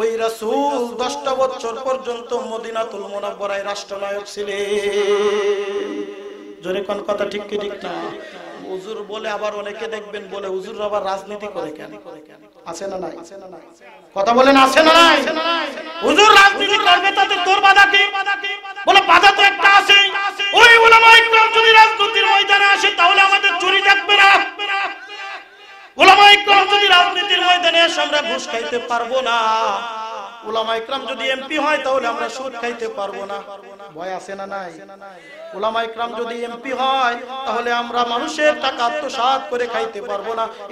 ওই রাসুল দশটা বছর পর্যন্ত মদিনা মদিনাতুল মুনাওয়ারায় রাষ্ট্রনায়ক ছিলেন জোরে কোন কথা ঠিক কি ঠিক না হুজুর বলে আবার অনেকে দেখবেন বলে হুজুর আবার রাজনীতি করে কেন আছে না নাই কথা বলেন আছে না নাই হুজুর রাজনীতি করবে তাতে তোর বাধা কি বলে বাধা তো একটা আছে ওই ওলামা ইকরাম যদি রাজনীতির ময়দানে আসে তাহলে আমাদের চুরি থাকবে না ওলামাইকরাম যদি রাজনীতির ময়দানে এসে আমরা ঘুষ খাইতে পারবো না মানুষের খাইতে পারবো না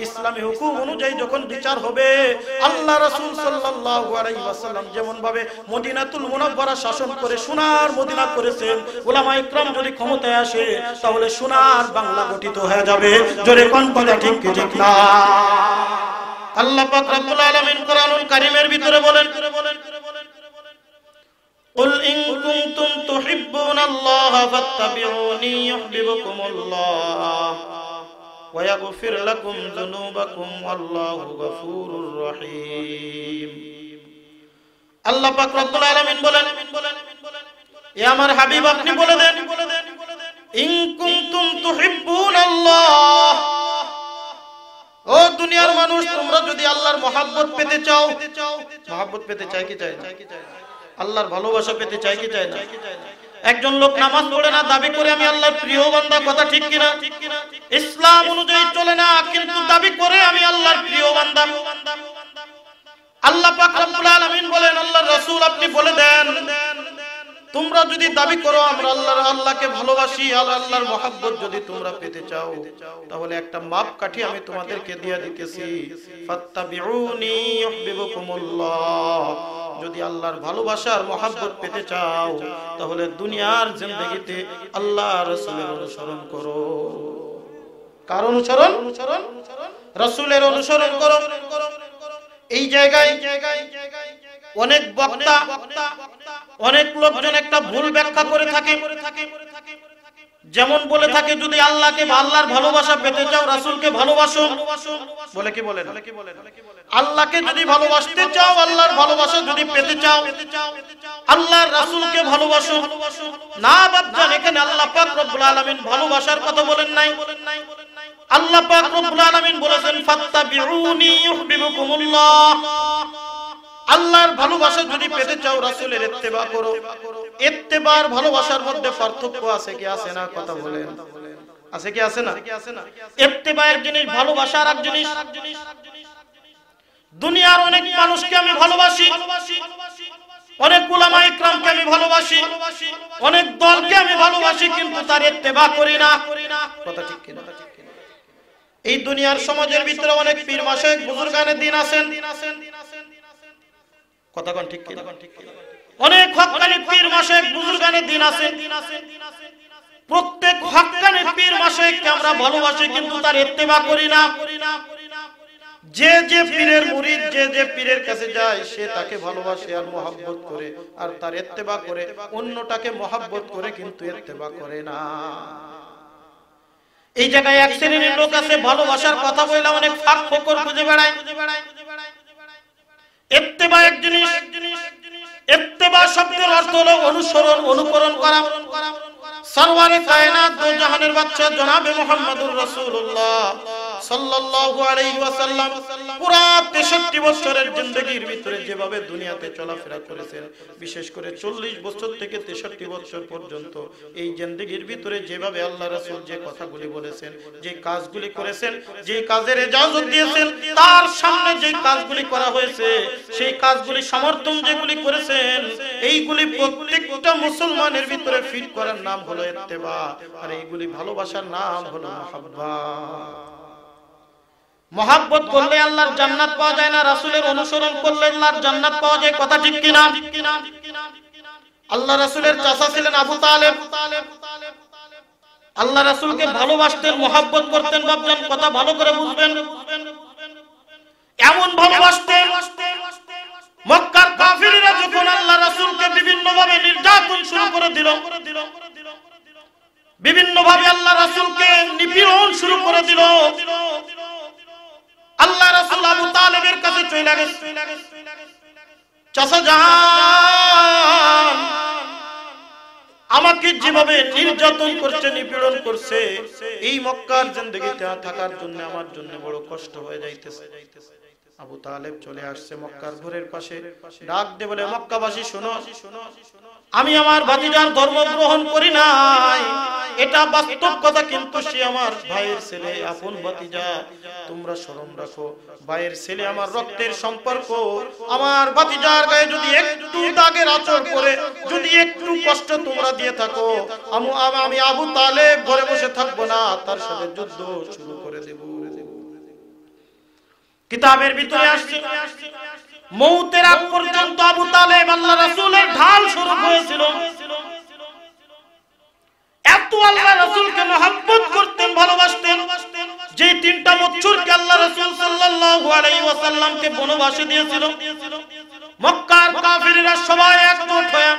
ইসলামী হুকুম অনুযায়ী যখন বিচার হবে আল্লাহ রাসূল সাল্লাম যেমন ভাবে মদিনাতুল মুনাব্বারা শাসন করে সোনার মদিনা করেছেন ওলামা ইকরাম যদি ক্ষমতায় আসে তাহলে সোনার বাংলা গঠিত হয়ে যাবে জোরে কোন কথা ঠিক ঠিক না আল্লাহ পাক রব্বুল আলামিন কোরআনুল কারীমের ভিতরে বলেন قل إن كنتم تحبون الله فاتبعوني يحببكم الله ويغفر لكم ذنوبكم والله غفور رحيم আল্লাহ পাক রব্বুল আলামিন বলেন এ আমার হাবিব আপনি বলে দেন ইন কুনতুম তুহিব্বুনাল্লাহ ও দুনিয়ার মানুষ তোমরা যদি আল্লাহর মহাব্বত পেতে চাও মহাব্বত পেতে চাই কি চাই আল্লাহর ভালোবাসা পেতে চাই কি চাই একজন লোক নামাজ পড়ে না দাবি করে আমি আল্লাহর প্রিয় বান্দা কথা ঠিক কিনা ইসলাম অনুযায়ী চলে না কিন্তু দাবি করে আমি আল্লাহর প্রিয় বান্দা আল্লাহ পাক রব্বুল আলামিন বলেন আল্লাহর রাসূল আপনি বলে দেন তোমরা যদি দাবি করো আমরা আল্লাহর আল্লাহকে ভালোবাসি আর আল্লাহর মহাব্বত যদি তোমরা পেতে চাও তাহলে একটা মাপ কাঠি আমি তোমাদেরকে দিয়ে দিতেছি ফাত্তাবিউনি ইউহিব্বুকুমুল্লাহ যদি আল্লাহর ভালোবাসার মহাব্বত পেতে চাও তাহলে দুনিয়ার জিন্দগিতে আল্লাহ রাসূলের অনুসরণ করো কার অনুসরণ রাসূলের অনুসরণ করো এই জায়গায় অনেক বক্তা অনেক লোকজন একটা ভুল ব্যাখ্যা করে থাকে যেমন বলে থাকে যদি আল্লাহকে আল্লাহর ভালোবাসা পেতে চাও রাসুলকে ভালোবাসো বলে কি বলে আল্লাহকে যদি ভালোবাসতে চাও আল্লাহর ভালোবাসা যদি পেতে চাও আল্লাহর রাসুলকে ভালোবাসো না বাচ্চা এখানে আল্লাহ পাক রব্বুল আলামিন ভালোবাসার কথা বলেন নাই আল্লাহ পাক রব্বুল আলামিন বলেছেন ফাত্তাবিউনি ইউহিব্বুকুমুল্লাহ আল্লাহর ভালোবাসা যদি পেতে চাও রাসুলের ইত্তেবা করো ইত্তেবার ভালোবাসার মধ্যে পার্থক্য আছে কি আছে না কথা বলেন আছে কি আছে না ইত্তেবা এক জিনিস ভালোবাসার এক জিনিস দুনিয়ার অনেক মানুষকে আমি ভালোবাসি অনেক গুলামা ইকরামকে আমি ভালোবাসি অনেক দলকে আমি ভালোবাসি কিন্তু তার ইত্তেবা করি না কথা ঠিক কি না এই দুনিয়ার সমাজের ভিতরে অনেক পীর মাসে বুজুর্গানের দিন দিন আছেন আছেন দিন আছেন কথাগণ ঠিক অনেক হকানি পীর মাসে বুজুর্গানের দিন আছে প্রত্যেক হকানি পীর মাসে আমরা ভালোবাসি কিন্তু তার ইত্তেবা করি না যে যে পীরের murid যে যে পীরের কাছে যায় সে তাকে ভালোবাসে আর mohabbat করে আর তার ইত্তেবা করে অন্যটাকে mohabbat করে কিন্তু ইত্তেবা করে না এই জায়গায় এক শ্রেণীর লোক আছে ভালোবাসার কথা বলে অনেক ফাঁক ফোকর খুঁজে বেড়ায় এত্তেবা এক শব্দের অর্থ হলো অনুসরণ অনুকরণ করা সরওয়ারে কায়নাত দু জাহানের বাচ্চা জনাবে মুহাম্মদুর রাসূলুল্লাহ সাল্লাল্লাহু আলাইহি ওয়াসাল্লাম পুরো 63 বছরের জিন্দেগির ভিতরে যেভাবে দুনিয়াতে চলাফেরা করেছেন বিশেষ করে 40 বছর থেকে 63 বছর পর্যন্ত এই জিন্দেগির ভিতরে যেভাবে আল্লাহ রাসূল যে কথাগুলি বলেছেন যে কাজগুলি করেছেন যে কাজের ইজাজত দিয়েছেন তার সামনে যে কাজগুলি করা হয়েছে সেই কাজগুলি সমর্থন যেগুলি করেছেন এইগুলি প্রত্যেকটা মুসলমানের ভিতরে ফিট করার নাম হলো ইত্তেবা আর এইগুলি ভালোবাসার নাম হলো মহাব্বা মহাব্বত করলে আল্লাহর জান্নাত পাওয়া যায় না রাসুলের অনুসরণ করলে আল্লাহর জান্নাত পাওয়া যায় কথা ঠিক কিনা আল্লাহ রাসুলের চাষা ছিলেন আবু তালেব আল্লাহ রাসুলকে ভালোবাসতেন মহাব্বত করতেন ভাবতেন কথা ভালো করে বুঝবেন এমন ভালোবাসতেন মক্কার কাফিররা যখন আল্লাহ রাসুলকে বিভিন্ন ভাবে নির্যাতন শুরু করে দিল বিভিন্ন ভাবে আল্লাহ রাসুলকে নিপীড়ন শুরু করে দিল আল্লাহ রাসূল আবু তালেবের কাছে চলে গেছে চাচা আমাকে যেভাবে নির্যাতন করছে নিপীড়ন করছে এই মক্কার জিন্দগিতে থাকার জন্য আমার জন্য বড় কষ্ট হয়ে যাইতেছে আবু তালেব চলে আসছে মক্কার ঘরের পাশে ডাক দে বলে মক্কাবাসী শোনো আমি আমার ভাতিজার ধর্ম গ্রহণ করি নাই এটা বাস্তব কথা কিন্তু সে আমার ভাইয়ের ছেলে আপন ভাতিজা তোমরা স্মরণ রাখো ভাইয়ের ছেলে আমার রক্তের সম্পর্ক আমার ভাতিজার গায়ে যদি একটু দাগের আচর করে যদি একটু কষ্ট তোমরা দিয়ে থাকো আমি আমি আবু তালেব ঘরে বসে থাকবো না তার সাথে যুদ্ধ শুরু করে দেব কিতাবের ভিতরে আসছে মৌতের আগ পর্যন্ত আবু তালেব আল্লাহ রাসূলের ঢাল স্বরূপ হয়েছিল এত আল্লাহ রাসূলকে মহব্বত করতেন ভালোবাসতেন যে তিনটা মচ্ছুরকে আল্লাহ রাসূল সাল্লাল্লাহু আলাইহি ওয়াসাল্লামকে বনবাসে দিয়েছিল মক্কার কাফিররা সবাই একজোট হয়ে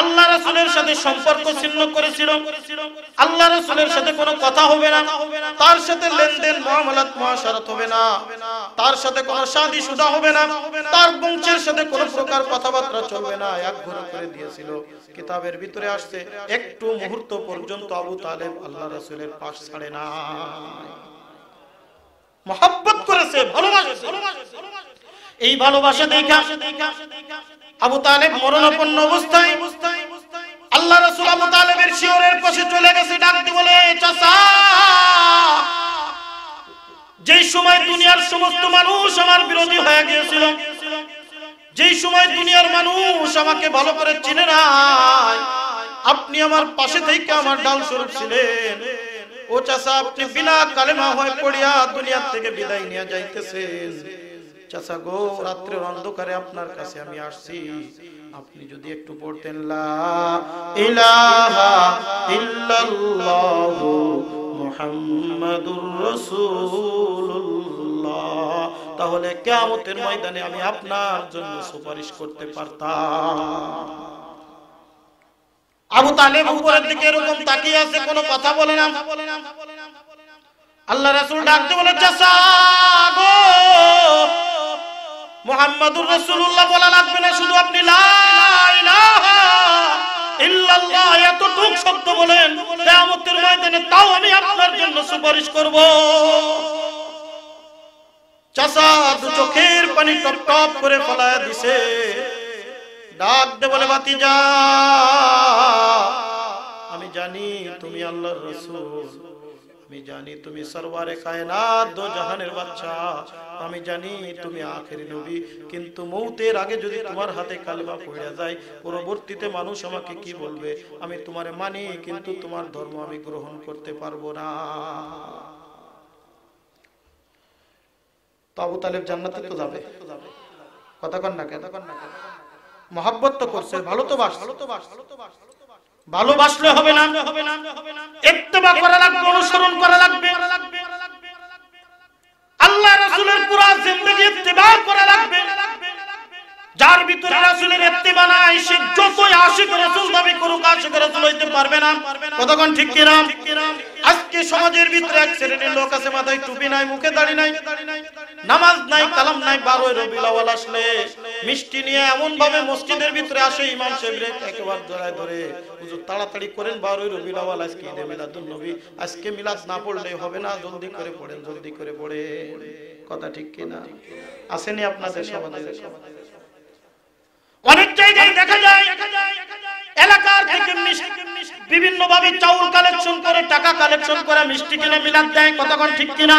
আল্লাহ রাসুলের সাথে সম্পর্ক ছিন্ন করেছিল আল্লাহ রাসুলের সাথে কোনো কথা হবে না তার সাথে লেনদেন মহামালাত মহাসারত হবে না তার সাথে কোনো শাদি সুদা হবে না তার বংশের সাথে কোন প্রকার কথাবার্তা চলবে না এক ঘর করে দিয়েছিল কিতাবের ভিতরে আসছে একটু মুহূর্ত পর্যন্ত আবু তালেব আল্লাহ রাসুলের পাশ ছাড়ে না মহাব্বত করেছে ভালোবাসে এই ভালোবাসা দেখা দেখা আবু তালেব মরণাপন্ন অবস্থায় আল্লাহ রাসূল আবু তালেবের শিওরের পাশে চলে গেছে ডাকতে বলে চাচা যেই সময় দুনিয়ার সমস্ত মানুষ আমার বিরোধী হয়ে গিয়েছিল যেই সময় দুনিয়ার মানুষ আমাকে ভালো করে চিনে নাই আপনি আমার পাশে থেকে আমার ডাল স্বরূপ ছিলেন ও চাষা আপনি বিনা কালেমা হয়ে পড়িয়া দুনিয়ার থেকে বিদায় নিয়ে যাইতেছেন চাচা গো রাত্রের অন্ধকারে আপনার কাছে আমি আসছি আপনি যদি একটু পড়তেন তাহলে কেমতের ময়দানে আমি আপনার জন্য সুপারিশ করতে পারতাম আবু দিকে এরকম তাকিয়ে আছে কোনো কথা বলে না আল্লাহ রাসুল ডাকতে বলে গো মোহাম্মদুর রসুল্লাহ বলা লাগবে না শুধু আপনি এতটুক শব্দ বলেন কেয়ামতের ময়দানে তাও আমি আপনার জন্য সুপারিশ করব চাচা দু চোখের পানি টপ টপ করে ফলায় দিছে ডাক দে বলে বাতি যা আমি জানি তুমি আল্লাহর রসুল আমি জানি তুমি সরওয়ারে কায়নাত দো জাহানের বাচ্চা আমি জানি তুমি আখেরি নবী কিন্তু মৌতের আগে যদি তোমার হাতে কালবা পড়ে যায় পরবর্তীতে মানুষ আমাকে কি বলবে আমি তোমার মানি কিন্তু তোমার ধর্ম আমি গ্রহণ করতে পারবো না তো আবু তালেব জান্নাতে তো যাবে কথা কন না কেন মহাব্বত তো করছে ভালো তো বাস ভালো তো বাস ভালো তো বাস ভালোবাসলে হবে না ইত্তেবা করা লাগবে অনুসরণ করা লাগবে আল্লাহ রাসূলের পুরো জিন্দেগি ইত্তেবা করা লাগবে যার ভিতরে রাসূলের ইত্তেবা নাই সে যতই আশিক রাসূল দাবি করুক আশিক রাসূল হইতে পারবে না কতক্ষণ ঠিক কি আজকে সমাজের ভিতরে এক শ্রেণীর লোক আছে মাথায় টুপি নাই মুখে দাড়ি নাই নামাজ নাই কালাম নাই বারোই রবি আসলে মিষ্টি নিয়ে এমন ভাবে মসজিদের ভিতরে আসে ইমাম সাহেবরে একবার ধরায় ধরে হুজুর তাড়াতাড়ি করেন বারোই রবি আজকে ঈদে মিলাদুল নবী আজকে মিলাদ না পড়লে হবে না জলদি করে পড়েন জলদি করে পড়ে কথা ঠিক কিনা আসেনি আপনাদের সমাজে অনেক জায়গায় দেখা যায় এলাকার থেকে বিভিন্ন ভাবে চাউল কালেকশন করে টাকা কালেকশন করে মিষ্টি কিনে মিলাদ দেয় কতক্ষণ ঠিক কিনা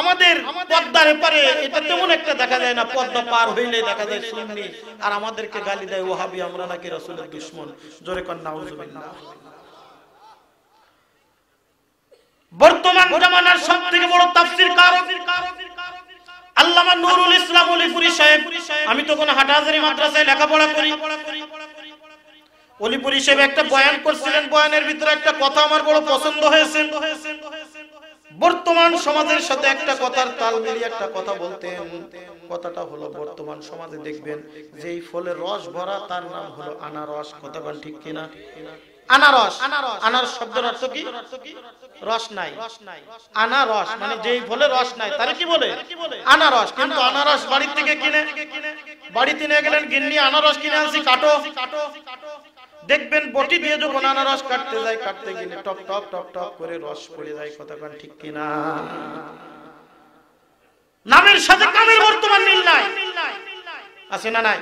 আমাদের পদ্মার এপারে এটা তেমন একটা দেখা যায় না পদ্মা পার হইলে দেখা যায় সুন্নি আর আমাদেরকে গালি দেয় ওহাবি আমরা নাকি রসুলের দুশ্মন জোরে কন্যা বর্তমান জামানার সব থেকে বড় তাফসির কারণ আল্লামা নুরুল ইসলাম অলিপুরি সাহেব আমি তো কোনো হাটাহাজারি মাদ্রাসায় লেখাপড়া করি অলিপুরি সাহেব একটা বয়ান করছিলেন বয়ানের ভিতরে একটা কথা আমার বড় পছন্দ হয়েছে বর্তমান সমাজের সাথে একটা কথার তাল মিলিয়ে একটা কথা বলতেন কথাটা হলো বর্তমান সমাজে দেখবেন যেই ফলে রস ভরা তার নাম হলো আনারস কথা ঠিক কিনা আনারস আনারস শব্দের অর্থ কি রস নাই আনারস মানে যেই ফলে রস নাই তারা কি বলে আনারস কিন্তু আনারস বাড়ি থেকে কিনে বাড়িতে নিয়ে গেলেন গিন্নি আনারস কিনে আনছি কাটো কাটো কাটো দেখবেন বটি দিয়ে যখন আনারস কাটতে যায় কাটতে গেলে টপ টপ টপ টপ করে রস পড়ে যায় কথা কন ঠিক কিনা নামের সাথে কামের বর্তমান মিল নাই আছে না নাই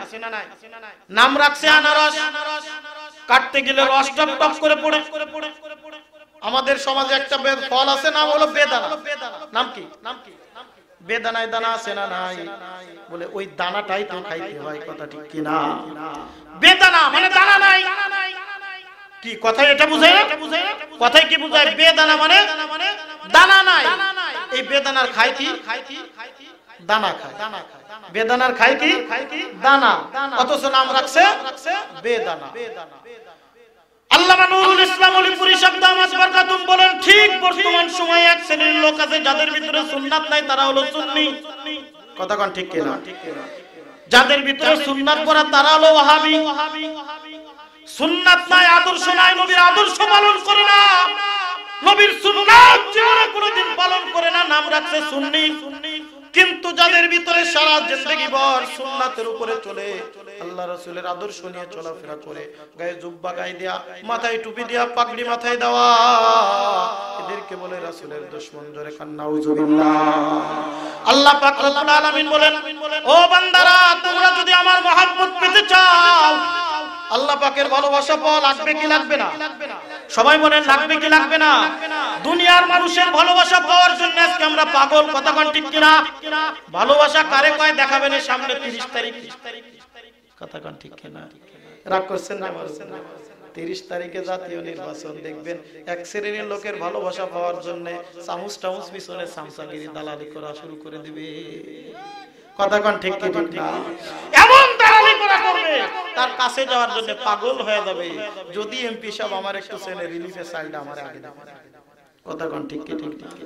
নাম রাখছে আনারস কাটতে গেলে রস টপ টপ করে পড়ে করে পড়ে আমাদের সমাজে একটা ফল আছে নাম হলো বেদানা নাম কি নাম কি নাম কি বেদানায় দানা আছে না নাই বলে ওই দানাটাই তো খাইতে হয় কথা ঠিক কিনা বেদানা মানে দানা নাই কি কথা এটা বুঝে কথাই কি বুঝায় বেদানা মানে দানা নাই এই বেদানার খাই কি দানা খায় দানা খায় বেদানার খাই কি দানা অথচ নাম রাখছে বেদানা বেদানা আল্লামা নুরুল ইসলাম অলিপুরি বলেন ঠিক আছে যাদের ভিতরে তারা হলো ঠিক কিনা যাদের ভিতরে সুন্নাত পড়া তারা হলো সুন্নাত নাই আদর্শ নাই নবীর আদর্শ পালন করে না নবীর সুন্নাত জীবনে কোনোদিন পালন করে না নাম রাখছে সুন্নি সুন্নি কিন্তু যাদের ভিতরে সারা জিন্দগি ভর সুন্নাতের উপরে চলে আল্লাহ রাসূলের আদর্শ নিয়ে চলাফেরা করে গায়ে জুব্বা গায়ে দেয়া মাথায় টুপি দেয়া পাগড়ি মাথায় দেওয়া এদেরকে বলে রাসূলের দুশমন জোরে কান্নাউজুবিল্লাহ আল্লাহ পাক রব্বুল আলামিন বলেন ও বান্দারা তোমরা যদি আমার মহব্বত পেতে চাও আল্লাহ পাকের ভালোবাসা পাওয়া লাগবে কি লাগবে না সবাই বলেন লাগবে কি লাগবে না দুনিয়ার মানুষের ভালোবাসা পাওয়ার জন্য আজকে আমরা পাগল কথা ঠিক কিনা ভালোবাসা কারে কয় দেখাবেন সামনে তিরিশ তারিখ কথা কন ঠিক রাগ করছেন না তিরিশ তারিখে জাতীয় নির্বাচন দেখবেন এক শ্রেণীর লোকের ভালোবাসা পাওয়ার জন্য চামুচ টামুচ পিছনে দালালি করা শুরু করে দিবে কথা কন ঠিক এমন দালালি করা করবে তার কাছে যাওয়ার জন্য পাগল হয়ে যাবে যদি এমপি সাহেব আমার একটু চেনে রিলিফে সাইড আমার আগে কথা কন ঠিক ঠিক ঠিক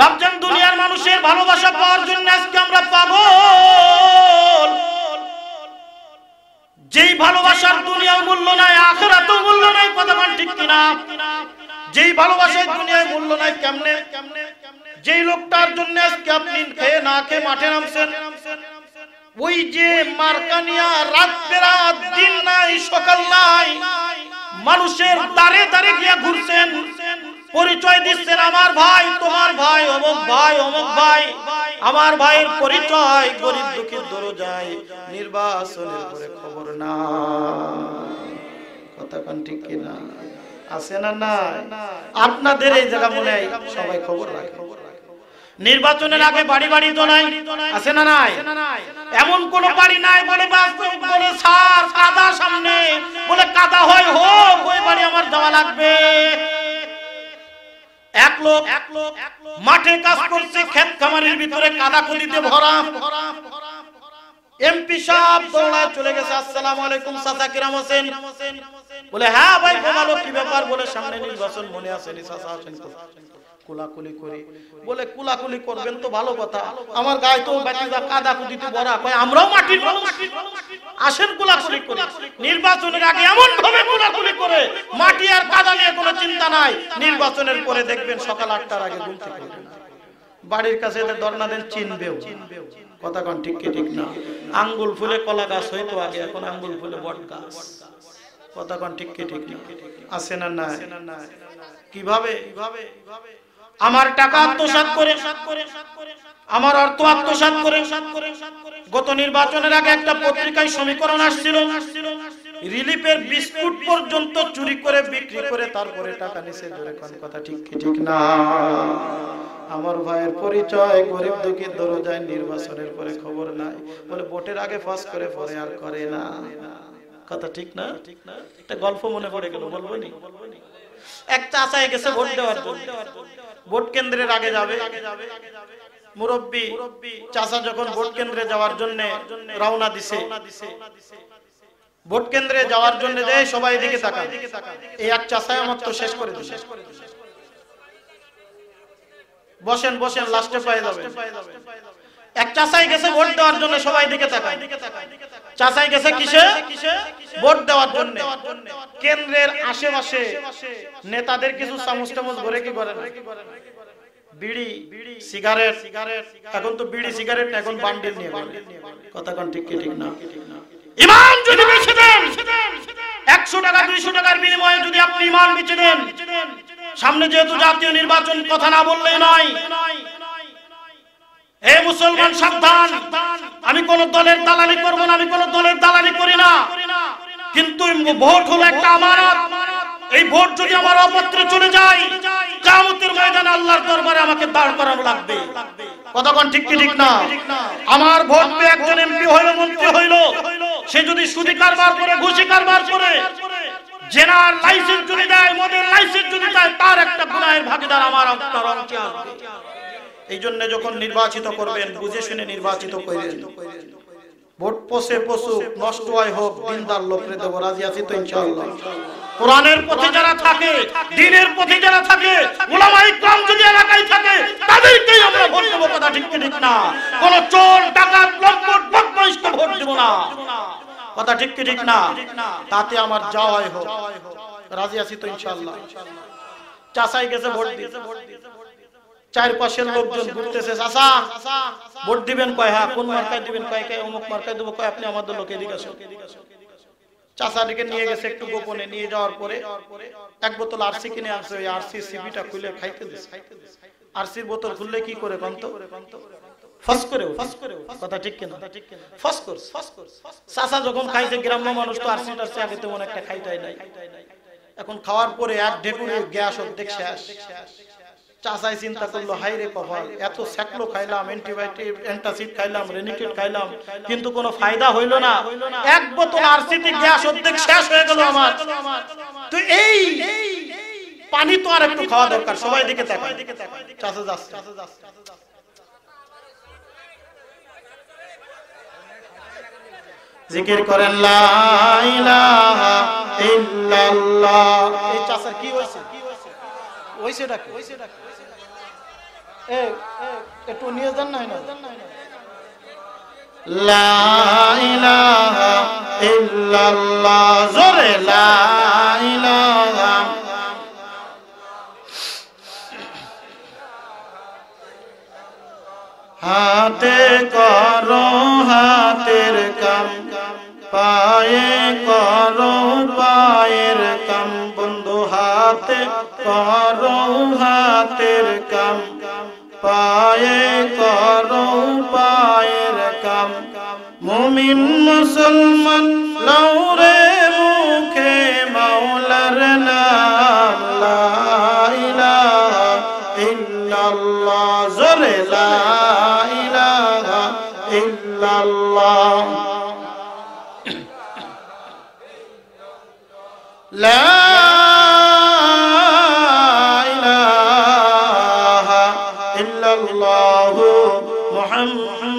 ভাবছেন দুনিয়ার মানুষের ভালোবাসা পাওয়ার জন্য আজকে আমরা পাব যেই ভালোবাসার দুনিয়ার মূল্য নাই এত মূল্য নাই কথা ঠিক কিনা যেই ভালোবাসার দুনিয়ায় মূল্য নাই কেমনে যেই লোকটার জন্য আজকে আপনি খেয়ে না খেয়ে মাঠে নামছেন ওই যে মার্কানিয়া রাত রাত দিন নাই সকাল নাই মানুষের দারে দারে গিয়া ঘুরছেন পরিচয় দিচ্ছেন আমার ভাই তোমার ভাই অমুক ভাই অমুক ভাই আমার ভাইয়ের পরিচয় গরিব দুঃখের দরো যায় নির্বাচনের পরে খবর না কথা কান ঠিক কিনা আছে না না আপনাদের এই জায়গা মনে হয় সবাই খবর রাখে নির্বাচনের আগে বাড়ি বাড়ি তো নাই আছে না নাই এমন কোন বাড়ি নাই বলে বলে সার কাদা সামনে বলে কাদা হয় হোক ওই বাড়ি আমার দেওয়া লাগবে এক লোক এক লোক মাঠে কাজ করছে ক্ষেত খামারের ভিতরে কাদা কুলিতে ভরা এমপি সাহেব দৌড়ায় চলে গেছে আসসালামু আলাইকুম সাদা কিরাম হোসেন বলে হ্যাঁ ভাই হ্যাঁ ভালো কি ব্যাপার বলে সামনে নির্বাচন মনে আছে চাচা আছেন কুলাকুলি করে বলে কুলাকুলি করবেন তো ভালো কথা আমার গায়ে তো বাটিজা কাদা কুদিতে ভরা কয় আমরাও মাটির মানুষ আসেন কুলাকুলি করে নির্বাচনের আগে এমন ভাবে কুলাকুলি করে মাটি আর কাদা নিয়ে কোনো চিন্তা নাই নির্বাচনের পরে দেখবেন সকাল আটটার আগে ঘুম থেকে বাড়ির কাছে এদের ধর্ণা দেন চিনবেও কথা কন ঠিক কি ঠিক না আঙ্গুল ফুলে কলা গাছ হইতো আগে এখন আঙ্গুল ফুলে বট গাছ কথা কন ঠিক কি ঠিক না আছে না না কিভাবে কিভাবে কিভাবে আমার টাকা আত্মসাত করে আমার অর্থ আত্মসাত করে গত নির্বাচনের আগে একটা পত্রিকায় সমীকরণ আসছিল রিলিফের বিস্কুট পর্যন্ত চুরি করে বিক্রি করে তারপরে টাকা নিচে ধরে কোন কথা ঠিক ঠিক না আমার ভাইয়ের পরিচয় গরিব দুঃখীর দরজায় নির্বাচনের পরে খবর নাই বলে ভোটের আগে ফাঁস করে পরে আর করে না কথা ঠিক না ঠিক না একটা গল্প মনে পড়ে গেল বলবো এক চাচায় গেছে ভোট দেওয়ার জন্য ভোট কেন্দ্রের আগে যাবে মুরব্বী চাষা যখন ভোট কেন্দ্রে যাওয়ার জন্য রওনা দিছে ভোট কেন্দ্রে যাওয়ার জন্য যে সবাই দিকে তাকায় এই এক চাষায় আমার তো শেষ করে শেষ করে বসেন বসেন লাস্টে পায়ে যাবে এক চাষাই গেছে ভোট দেওয়ার জন্য সবাই দিকে তাকায় চাষাই গেছে কিসে ভোট দেওয়ার জন্য কেন্দ্রের আশেপাশে নেতাদের কিছু চামচ টামচ ভরে কি করে সামনে যেহেতু জাতীয় নির্বাচন কথা না বললে নয় হে মুসলমান সাবধান আমি কোন দলের দালালি করব না আমি কোন দলের দালালি করি না কিন্তু ভোট হলো একটা আমানত এই ভোট যদি আমার অপত্রে চলে যায় ভোট একজন এমপি হইল মন্ত্রী সে যদি সুদি কারবার করে ঘুষি কারবার জেনার লাইসেন্স যদি মদের লাইসেন্স যদি তার একটা ভাগিদার আমার আপনার অংশে এই জন্য যখন নির্বাচিত করবেন বুঝে শুনে নির্বাচিত করবেন ভোট পোষে পশু নষ্ট হয় হোক দিনদার লোকরে দেব রাজি আছি তো কোরআনের পথে যারা থাকে দিনের পথে যারা থাকে ওলামা ইকরাম যদি এলাকায় থাকে তাদেরকেই আমরা ভোট দেব কথা ঠিক ঠিক না কোন চোর ডাকাত লম্পট ভোট দেবো না কথা ঠিক ঠিক না তাতে আমার যাওয়াই হোক রাজি আছি তো ইনশাল্লাহ চাষাই গেছে ভোট দিতে চারপাশের লোকজন ঘুরতেছে চাচা ভোট দিবেন কয় হ্যাঁ কোন মার্কায় দিবেন কয় কয় অমুক মার্কায় দেবো কয় আপনি আমাদের লোকে এদিকে আসুন চাচাটিকে নিয়ে গেছে একটু গোপনে নিয়ে যাওয়ার পরে এক বোতল আরসি কিনে ওই আরসি খুলে খাইতে দিছে আরসির বোতল খুললে কি করে কন্ত যখন খাইছে গ্রাম্য মানুষ তো নাই এখন খাওয়ার পরে এক ঢেকুর গ্যাস অর্ধেক শেষ চাচাই চিন্তা করলো হাই রে কপাল এত স্যাকলো খাইলাম অ্যান্টিবায়োটিক অ্যান্টাসিড খাইলাম রেনিকেট খাইলাম কিন্তু কোনো ফায়দা হইল না এক বোতল আরসিটি গ্যাস অর্ধেক শেষ হয়ে গেল আমার তো এই পানি তো আর একটু খাওয়া দরকার সবাই দিকে তাকায় চাচা যাস জিকির করেন লা ইলাহা ইল্লাল্লাহ এই চাচার কি হইছে কি হইছে হইছে ডাকে হইছে ডাকে একটু নিয়ে যান না হাতে করো হাতের কাম পায়ে করো পায়ের কাম বন্ধু হাতে করো হাতের কাম পায়ে করো পায়ের কাম মুমিন মুসলমান লৌরে মুখে মাওলার নাম লা জোরে লা ইল্লাল্লাহ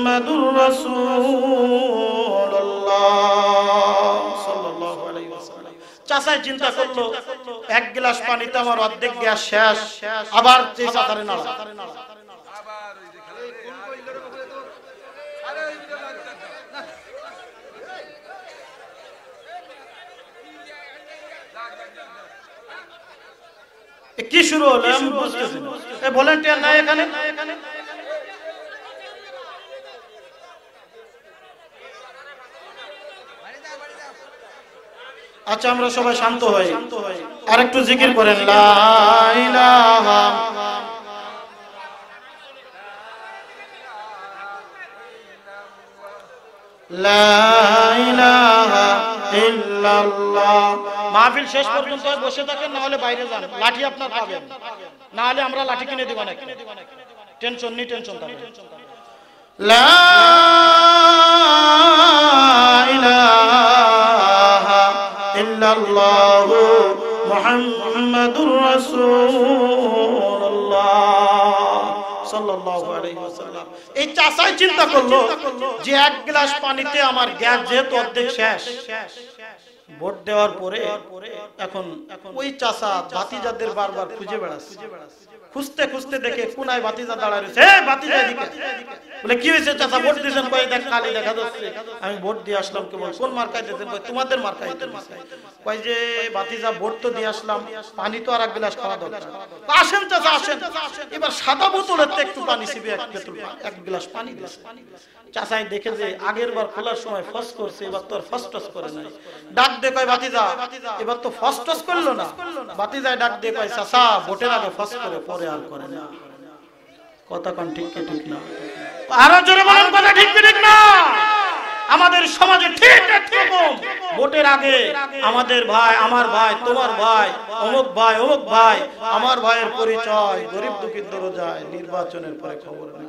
মুহাম্মাদুর রাসূলুল্লাহ সাল্লাল্লাহু চিন্তা করলো এক গ্লাস পানিতে আমার অর্ধেক গ্যাস শেষ আবার যে নাড়া কি শুরু হলো বলেন টেন নাই এখানে আচ্ছা আমরা সবাই শান্ত হই আর একটু জিকির করেন মাহফিল শেষ পর্যন্ত বসে থাকেন না হলে বাইরে যান লাঠি আপনার পাবেন না হলে আমরা লাঠি কিনে দিব না টেনশন নি টেনশন থাকবে লা الله محمد رسول الله এই চাষাই চিন্তা করলো যে এক গ্লাস পানিতে আমার গ্যাস যেহেতু ভোট দেওয়ার পরে এখন ওই বারবার খুঁজে বেড়াচ্ছে খুঁজতে খুঁজতে দেখে কোনায় বাতিজা দাঁড়াইছে রয়েছে বাতিজা হ্যাঁ, দিকে বলে কি হয়েছে চাচা ভোট দিয়েছেন কই দেখ কালি দেখা যাচ্ছে আমি ভোট দিয়ে আসলাম কে বল কোন মার্কায় দিয়েছেন তোমাদের মার্কায় কই যে বাতিজা ভোট তো দিয়ে আসলাম পানি তো আর এক গ্লাস খাওয়া দরকার আসেন চাচা আসেন এবার সাদা বোতলের তো একটু পানি সিবি এক পেট্রোল এক গ্লাস পানি দিয়েছে চাচাই দেখে যে আগের বার খোলার সময় ফস করছে এবার তো আর ফসটস করে নাই ডাক দে কয় বাতিজা এবার তো ফসটস করলো না বাতিজায় ডাক দে কয় চাচা ভোটের আগে ফস করে পরে আর করে না কথা কন ঠিক কি ঠিক না আরো জোরে বলেন কথা ঠিক কি ঠিক না আমাদের সমাজে ঠিক এরকম ভোটের আগে আমাদের ভাই আমার ভাই তোমার ভাই অমুক ভাই অমুক ভাই আমার ভাইয়ের পরিচয় গরিব দুঃখীর দরজায় নির্বাচনের পরে খবর নেই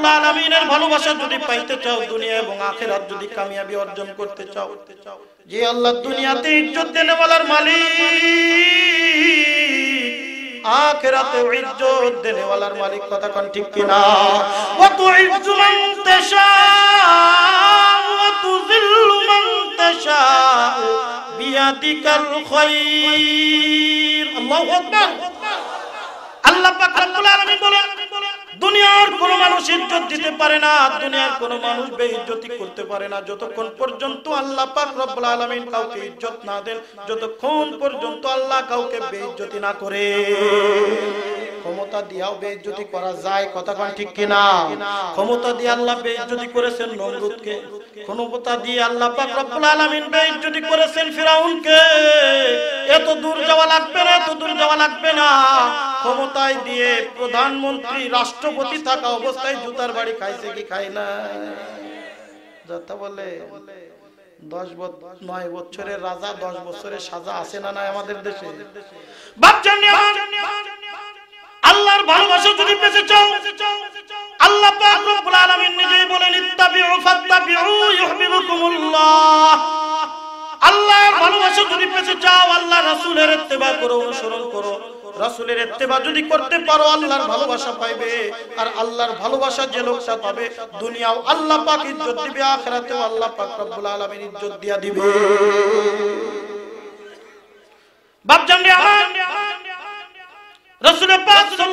রাব্বুল আলামিনের ভালোবাসা যদি পাইতে চাও দুনিয়া এবং আখিরাত যদি কামিয়াবি অর্জন করতে চাও যে আল্লাহ দুনিয়াতে ইজ্জত দেনে ওয়ালার মালিক আখিরাতে ইজ্জত দেনে ওয়ালার মালিক কথা কোন ঠিক কি না ওয়া তুইজ্জু মান তাশা ওয়া তুযিল্লু মান তাশা বিয়াদিকাল খায়র আল্লাহু আকবার আল্লাহ পাক রব্বুল আলামিন বলেন দুনিয়ার কোনো মানুষ ইজ্জত দিতে পারে না দুনিয়ার কোন মানুষ ইজ্জতি করতে পারে না যতক্ষণ পর্যন্ত আল্লাহ পাক রব্বুল আলামিন কাউকে ইজ্জত না দেন যতক্ষণ পর্যন্ত আল্লাহ কাউকে ইজ্জতি না করে ক্ষমতা দিয়াও বেজ্জতি করা যায় কথা কন ঠিক না ক্ষমতা দিয়ে আল্লাহ বেজ্জতি করেছেন নমরুদকে ক্ষমতা দিয়ে আল্লাহ পাক রব্বুল আলামিন বেজ্জতি করেছেন ফিরাউনকে এত দূর যাওয়া লাগবে না এত দূর যাওয়া লাগবে না ক্ষমতায় দিয়ে প্রধানমন্ত্রী রাষ্ট্রপতি থাকা অবস্থায় জুতার বাড়ি খাইছে কি খাই না যথা বলে দশ নয় বছরের রাজা দশ বছরের সাজা আছে না নাই আমাদের দেশে আল্লাহর ভালোবাসা যদি বেঁচে চাও আল্লাহ পাক রব্বুল আলামিন নিজেই বলেন ইত্তাবিউ ফাত্তাবিউ ইউহিবুকুমুল্লাহ আল্লাহর ভালোবাসা যদি পেতে চাও আল্লাহ রাসূলের ইত্তেবা করো অনুসরণ করো রাসূলের ইত্তেবা যদি করতে পারো আল্লাহর ভালোবাসা পাইবে আর আল্লাহর ভালোবাসা যে লোকটা পাবে দুনিয়াও আল্লাহ পাক ইজ্জত দিবে আখিরাতেও আল্লাহ পাক রব্বুল আলামিন ইজ্জত দিয়া দিবে বাপ জানলে আমার জাহানের বাচ্চা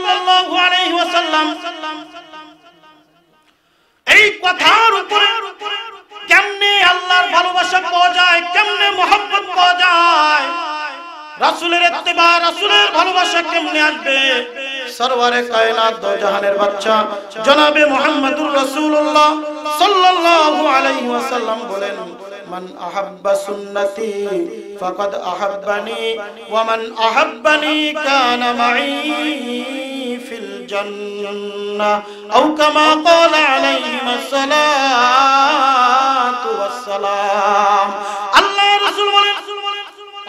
জনাবে মোহাম্মদুর রসুল্লাহ সাল্লাল্লাহু আলাইহি বলেন من أحب سنتي فقد أحبني ومن أحبني كان معي في الجنة أو كما قال عليهما الصلاة والسلام الله رسول الله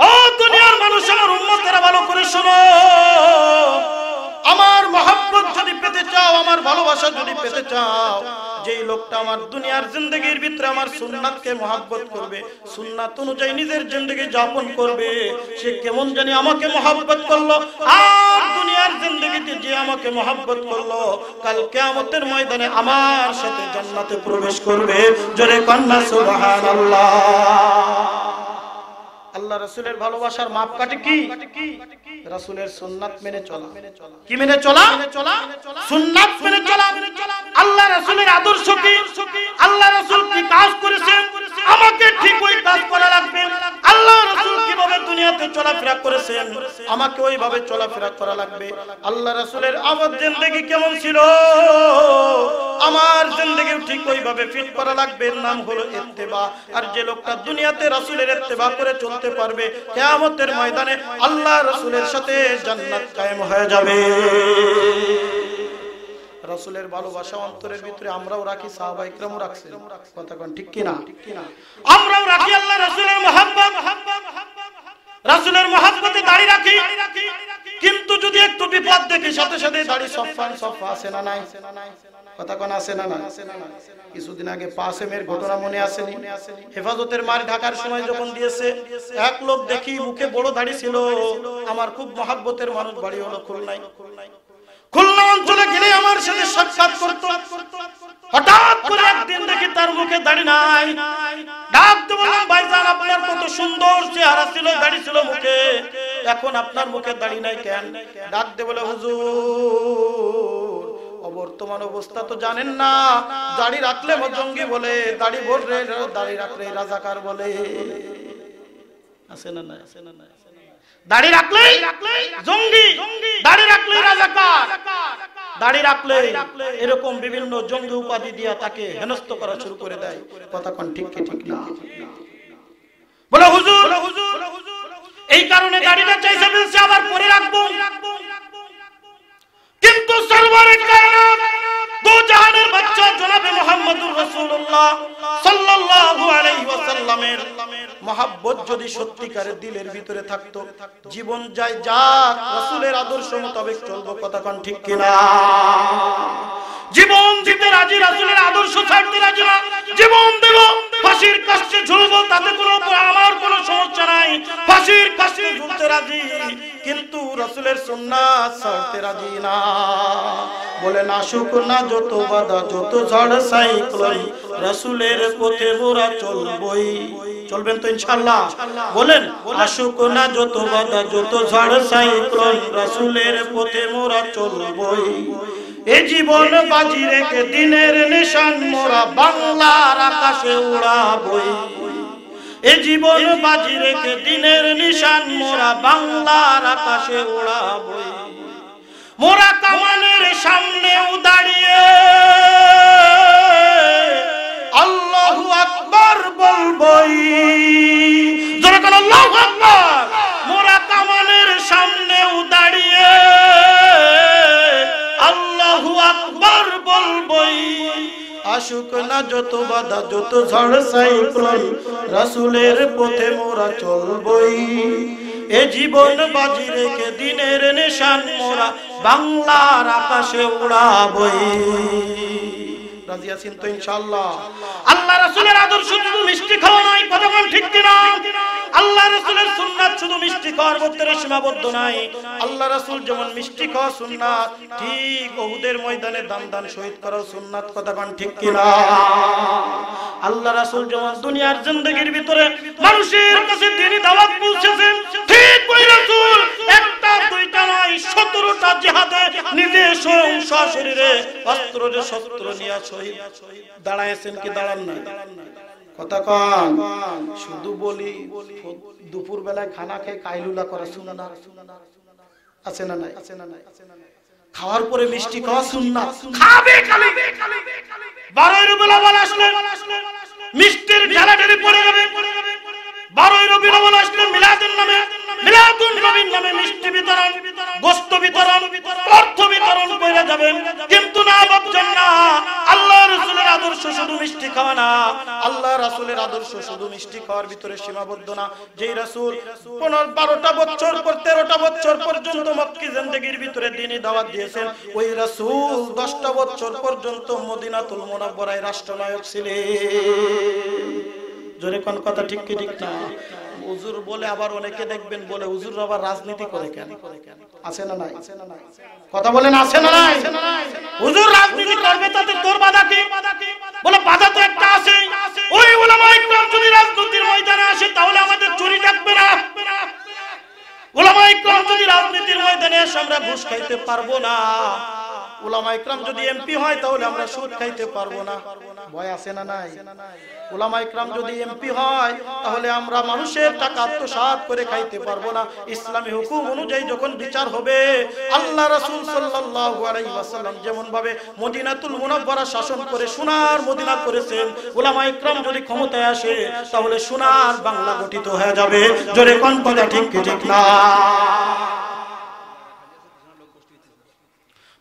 أو دنيا মানুষ আমার উম্মতেরা كرشنو আমার মহাব্বত যদি পেতে চাও আমার ভালোবাসা যদি পেতে চাও যেই লোকটা আমার দুনিয়ার জিন্দগির ভিতরে আমার সুন্নাতকে মহাব্বত করবে সুন্নাত অনুযায়ী নিজের জিন্দগি যাপন করবে সে কেমন জানি আমাকে মহাব্বত করলো আর দুনিয়ার জিন্দগিতে যে আমাকে মহাব্বত করলো কাল কেয়ামতের ময়দানে আমার সাথে জান্নাতে প্রবেশ করবে জোরে কন্যা সুবহানাল্লাহ আল্লাহ রসুলের ভালোবাসার মাপকাঠি কি রাসূলের সুন্নাত মেনে চলা মেনে চলা কি মেনে চলা সুন্নাত মেনে চলা আল্লাহ রাসূলের আদর্শ কি আল্লাহ রাসূল কি কাজ করেছেন আমাকে ঠিক ওই কাজ করা লাগবে আল্লাহ রাসূল কিভাবে দুনিয়াতে চলাফেরা করেছেন আমাকে ওইভাবে চলাফেরা করা লাগবে আল্লাহ রাসূলের আমার জিন্দেগি কেমন ছিল আমার জিন্দেগিও ঠিক ওইভাবে ফিট করা লাগবে নাম হলো ইত্তেবা আর যে লোকটা দুনিয়াতে রাসূলের ইত্তেবা করে চলতে পারবে কিয়ামতের ময়দানে আল্লাহ রাসূলের সাথে জান্নাত কায়েম হয়ে যাবে রসুলের ভালোবাসা অন্তরের ভিতরে আমরাও রাখি সাহাবা কথা ঠিক কিনা আমরাও রাখি আল্লাহ রসুলের কিন্তু যদি একটু বিপদ দেখি সাথে সাথে ঘটনা মনে হেফাজতের মার ঢাকার সময় যখন দিয়েছে এক লোক দেখি মুখে বড় দাড়ি ছিল আমার খুব মহাব্বতের মানুষ বাড়ি হলো খুলনায় খুলনা অঞ্চলে গেলে আমার সাথে সাক্ষাৎ করত হঠাৎ করে একদিন দেখি তার মুখে দাঁড়িয়ে নাই ডাক তো বললাম ভাইজান আপনার কত সুন্দর চেহারা ছিল দাড়ি ছিল মুখে এখন আপনার মুখে দাড়ি নাই কেন ডাক বলে হুজুর বর্তমান অবস্থা তো জানেন না দাড়ি রাখলে জঙ্গি বলে দাড়ি ভরলে দাড়ি রাখলে রাজাকার বলে আছে না না আছে না না দাড়ি রাখলে জঙ্গি দাড়ি রাখলে রাজাকার দাড়ি রাখলে এরকম বিভিন্ন জঙ্গি উপাধি দিয়া তাকে হেনস্থ করা শুরু করে দেয় কথা কোন ঠিক কি ঠিক না বলে হুজুর এই কারণে দাড়িটা চাইছে বলছে আবার পরে রাখবো কিন্তু সলমানের কারণে জীবন যায় যাক রাসূলের আদর্শ মোতাবেক চলবো কথা ঠিক কিনা জীবন দিতে রাজি রাসূলের আদর্শ ছাড়তে রাজি না জীবন দেব ফাঁসির কাছে ঝুলবো তাতে কোনো আমার কোনো সমস্যা নাই ফাঁসির কাছে ঝুলতে রাজি কিন্তু রাসূলের সুন্নাত ছাড়তে রাজি না বলে না শুকুনা যত বাধা যত ঝড় সাইক্লোন রসুলের পথে মোরা চলবই চলবেন তো ইনশাআল্লাহ বলেন আশুক না যত বাধা যত ঝড় সাইক্লোন রসুলের পথে মোরা চলবই এ জীবন বাজি রেখে দিনের নিশান মোরা বাংলার আকাশে উড়াবই এ জীবন বাজি রেখে দিনের নিশান মোরা বাংলার আকাশে উড়াবই মোরা কামানের সামনেও দাঁড়িয়ে আল্লাহু আকবর বলবই জোরে কোন আল্লাহু আকবর মোরা কামানের সামনেও দাঁড়িয়ে আবার বলবই আশুক না যত বাধা যত ঝড় সাইক্লোন রাসুলের পথে মোরা চলবই এ জীবন বাজি রেখে দিনের নিশান মোরা বাংলার আকাশে উড়াবই তো ইনশাআল্লাহ আল্লাহ রাসূলের আদর্শ শুধু মিষ্টি খাওয়া নয় ঠিক কিনা আল্লাহ রাসূলের সুন্নাত শুধু মিষ্টি খাওয়ার মধ্যে সীমাবদ্ধ নাই আল্লাহ রাসূল যেমন মিষ্টি খাওয়া সুন্নাত ঠিক উহুদের ময়দানে দান দান শহীদ করা সুন্নাত ঠিক কিনা আল্লাহ রাসূল যেমন দুনিয়ার জিন্দেগীর ভিতরে মানুষের কাছে তিনি দাওয়াত পৌঁছেছেন ঠিক কই রাসূল দুপুর বেলায় খানা খেয়ে কাইলুলা করা শুনে না আছে না নাই আছে না নাই খাওয়ার পরে মিষ্টি খাওয়া শুন না কালে বারোই রুবেলা আসলে মিষ্টির ঢালাঢালি পড়ে যাবে পড়ে যাবে বারোই রবি রবল আসলে মিলাদের নামে মিলাদুন নবীর নামে মিষ্টি বিতরণ গোস্ত বিতরণ অর্থ বিতরণ করে যাবেন কিন্তু না ভাবছেন না আল্লাহ রাসূলের আদর্শ শুধু মিষ্টি খাওয়া না আল্লাহ রাসূলের আদর্শ শুধু মিষ্টি খাওয়ার ভিতরে সীমাবদ্ধ না যেই রাসুল 15 12টা বছর পর তেরোটা বছর পর্যন্ত মক্কি জিন্দেগীর ভিতরে তিনি দাওয়াত দিয়েছেন ওই রাসূল দশটা বছর পর্যন্ত মদিনাতুল মুনাওয়ারায় রাষ্ট্রনায়ক ছিলেন জোরে কোন কথা ঠিক কি ঠিক না হুজুর বলে আবার অনেকে দেখবেন বলে হুজুর আবার রাজনীতি করে কেন আছে না নাই কথা বলেন আছে না নাই হুজুর রাজনীতি করবে তাদের তোর বাধা কি বলে বাধা তো একটা আছে ওই ওলামা ইকরাম যদি রাজনীতির ময়দানে আসে তাহলে আমাদের চুরি থাকবে না ওলামা ইকরাম যদি রাজনীতির ময়দানে আসে আমরা ঘুষ খাইতে পারবো না ওলামা ইকরাম যদি এমপি হয় তাহলে আমরা সুদ খাইতে পারবো না ভয় আছে না নাই ওলামা ইকরাম যদি এমপি হয় তাহলে আমরা মানুষের টাকা আত্মসাত করে খাইতে পারবো না ইসলামী হুকুম অনুযায়ী যখন বিচার হবে আল্লাহ রাসূল সাল্লাল্লাহু আলাইহি ওয়াসাল্লাম যেমন ভাবে মদিনাতুল মুনাওয়ারা শাসন করে সোনার মদিনা করেছেন ওলামা ইকরাম যদি ক্ষমতায় আসে তাহলে সোনার বাংলা গঠিত হয়ে যাবে জোরে কোন কথা ঠিক ঠিক না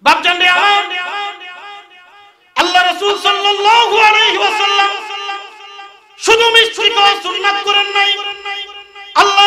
বাপজান রে আমার আল্লাহ রাসূল সাল্লাল্লাহু আলাইহি ওয়াসাল্লাম শুধু মিষ্টি কয় সুন্নাত করেন নাই আল্লাহ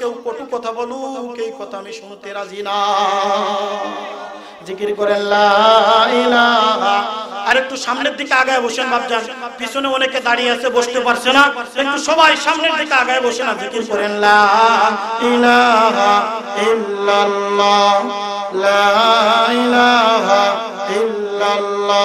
কেউ কথা এই কথা আমি না করেন আর একটু সামনের দিকে আগায় বসেন ভাবজান পিছনে অনেকে দাঁড়িয়ে আছে বসতে পারছে না একটু সবাই সামনের দিকে আগায় বসে না জিকির করেন লা ইলাহা ইল্লাল্লাহ লা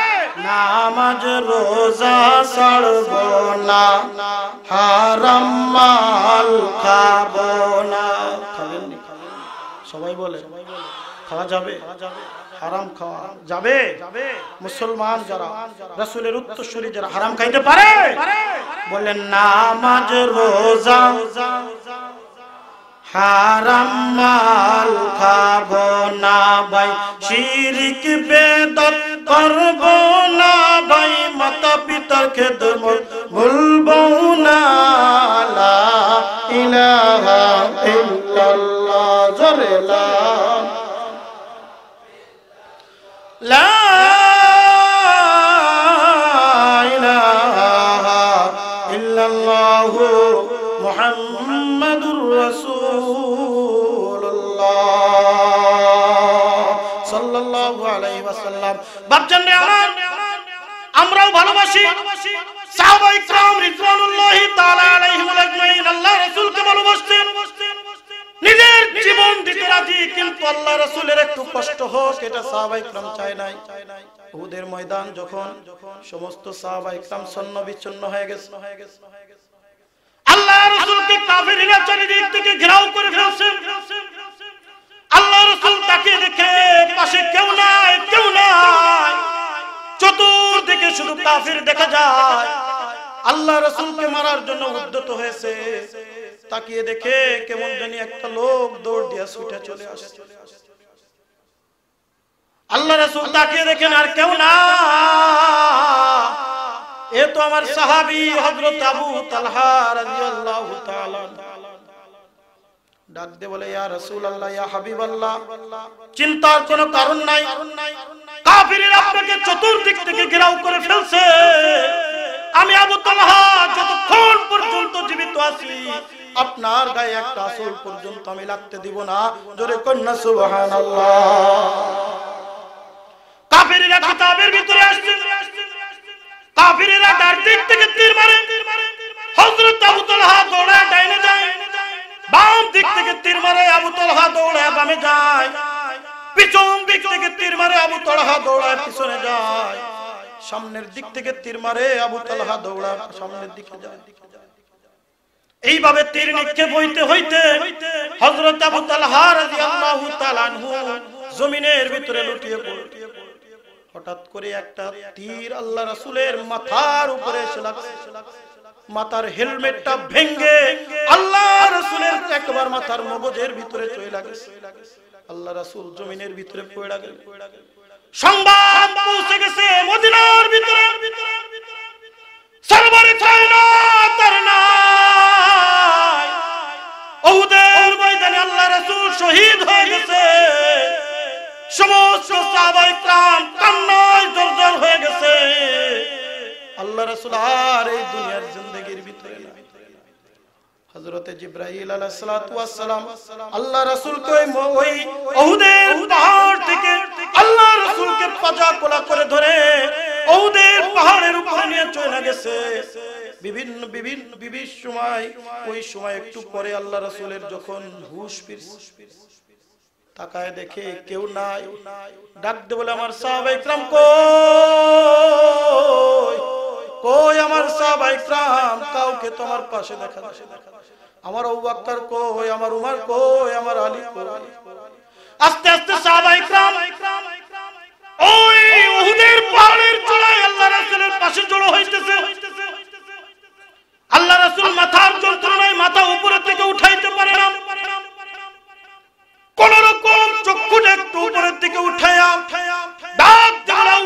নামাজ রোজা সড়ব না হারাম মাল খাব না খাবেন নি সবাই বলে খাওয়া যাবে হারাম খাওয়া যাবে মুসলমান যারা রাসূলের উত্তরসূরি যারা হারাম খাইতে পারে বলেন নামাজ রোজা হারাম মাল খাব না ভাই শিরিক বেদত করব না ভাই মত খেদ ভালোবাসি সাহাবা ইকরাম রিদওয়ানুল্লাহি তাআলা আলাইহিম আজমাইন আল্লাহ রাসূলকে ভালোবাসতেন নিজের জীবন দিতে রাজি কিন্তু আল্লাহ রাসূলের একটু কষ্ট হোক এটা সাহাবা ইকরাম চায় নাই উহুদের ময়দান যখন সমস্ত সাহাবা ইকরাম ছন্ন বিচ্ছন্ন হয়ে গেছে আল্লাহ রাসূলকে কাফিররা চারিদিক থেকে ঘেরাও করে ফেলছে আল্লাহ রাসূল তাকে দেখে পাশে কেউ নাই কেউ নাই চতুর্দিকে শুধু কাফির দেখা যায় আল্লাহ রসুলকে মারার জন্য উদ্যত হয়েছে তাকিয়ে দেখে কেমন জানি একটা লোক দৌড় দিয়া ছুটে চলে আসে আল্লাহ রসুল তাকিয়ে দেখেন আর কেউ না এ তো আমার সাহাবি হজরত আবু তালহা আল্লাহ তালা ডাক চিন্তার কারণ নাই কাফিরের আপনাকে চতুর্দিক থেকে করে ফেলছে আমি আবু যতক্ষণ পর্যন্ত জীবিত আছি আপনার গায়ে একটা আসল পর্যন্ত আমি লাগতে দিব না জোরে কন্যা সুবহানাল্লাহ কাফিরেরা কিতাবের ভিতরে আসছে কাফিরেরা দিক থেকে তীর মারে হযরত আবু ডাইনে যায় বাম দিক থেকে তীর মারে আবু তলহা দৌড়ে বামে যায় পিছন দিক থেকে তীর মারে আবু তলহা দৌড়ায় পিছনে যায় সামনের দিক থেকে তীর মারে আবু তলহা দৌড়া সামনের দিকে যায় এইভাবে তীর নিক্ষেপ হইতে হইতে হযরত আবু তালহা রাদিয়াল্লাহু তাআলা আনহু জমিনের ভিতরে লুটিয়ে পড়ে হঠাৎ করে একটা তীর আল্লাহ রাসূলের মাথার উপরে এসে লাগছে মাথার হেলমেটটা ভেঙ্গে আল্লাহ রাসূলের একবার মাথার মগজের ভিতরে চলে গেছে আল্লাহ রাসূল জমিনের ভিতরে পড়ে গেল সংবাদ পৌঁছে গেছে মদিনার ভিতরে সর্বরে ছয়না তার নাই ওহুদের ময়দানে আল্লাহ রাসূল শহীদ হয়ে গেছে সমস্ত সাহাবায়ে کرام কান্নায় জর্জর হয়ে গেছে আল্লাহ রাসূল আর এই দুনিয়ার জিন্দেগির ভিতরে না হযরতে আলাইহিস সালাম আল্লাহ রাসূল ওই পাহাড় থেকে আল্লাহ রাসূলকে পাজা কোলা করে ধরে পাহাড়ের নিয়ে চলে গেছে বিভিন্ন বিভিন্ন বিভিন্ন সময় ওই সময় একটু পরে আল্লাহ রাসূলের যখন হুশ ফিরছে তাকায় দেখে কেউ নাই দে বলে আমার সাহাবাই ইকরাম কই কই আমার সাহাবা ইকরাম কাউকে তোমার পাশে দেখা আমার আবু বকর কই আমার উমর কই আমার আলী কই আস্তে আস্তে সাহাবা ইকরাম ওই উহুদের পাহাড়ের চূড়ায় আল্লাহ রাসূলের পাশে জড়ো হইতেছে আল্লাহ রাসূল মাথার যন্ত্রণায় মাথা উপরে থেকে উঠাইতে পারে না কোন রকম চক্ষুটা একটু উপরের দিকে উঠায়া ডাক দিলাম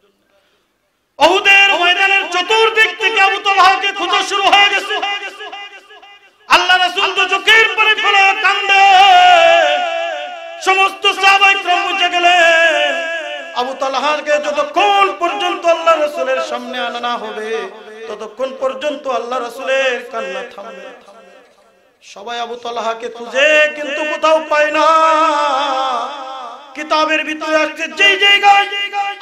অহুদের ময়দানের চতুর্দিক থেকে আবু তালহাকে খোঁজা শুরু হয়ে গেছে আল্লাহ রাসূল তো চোখের পরে ফেলে কান্দে সমস্ত সাহাবাই ক্রম বুঝে গেলেন আবু তালহাকে যতক্ষণ পর্যন্ত আল্লাহ রাসূলের সামনে আনা না হবে ততক্ষণ পর্যন্ত আল্লাহ রাসূলের কান্না থামবে সবাই আবু তালহাকে খুঁজে কিন্তু কোথাও পায় না কিতাবের ভিতরে আসছে যেই জায়গায়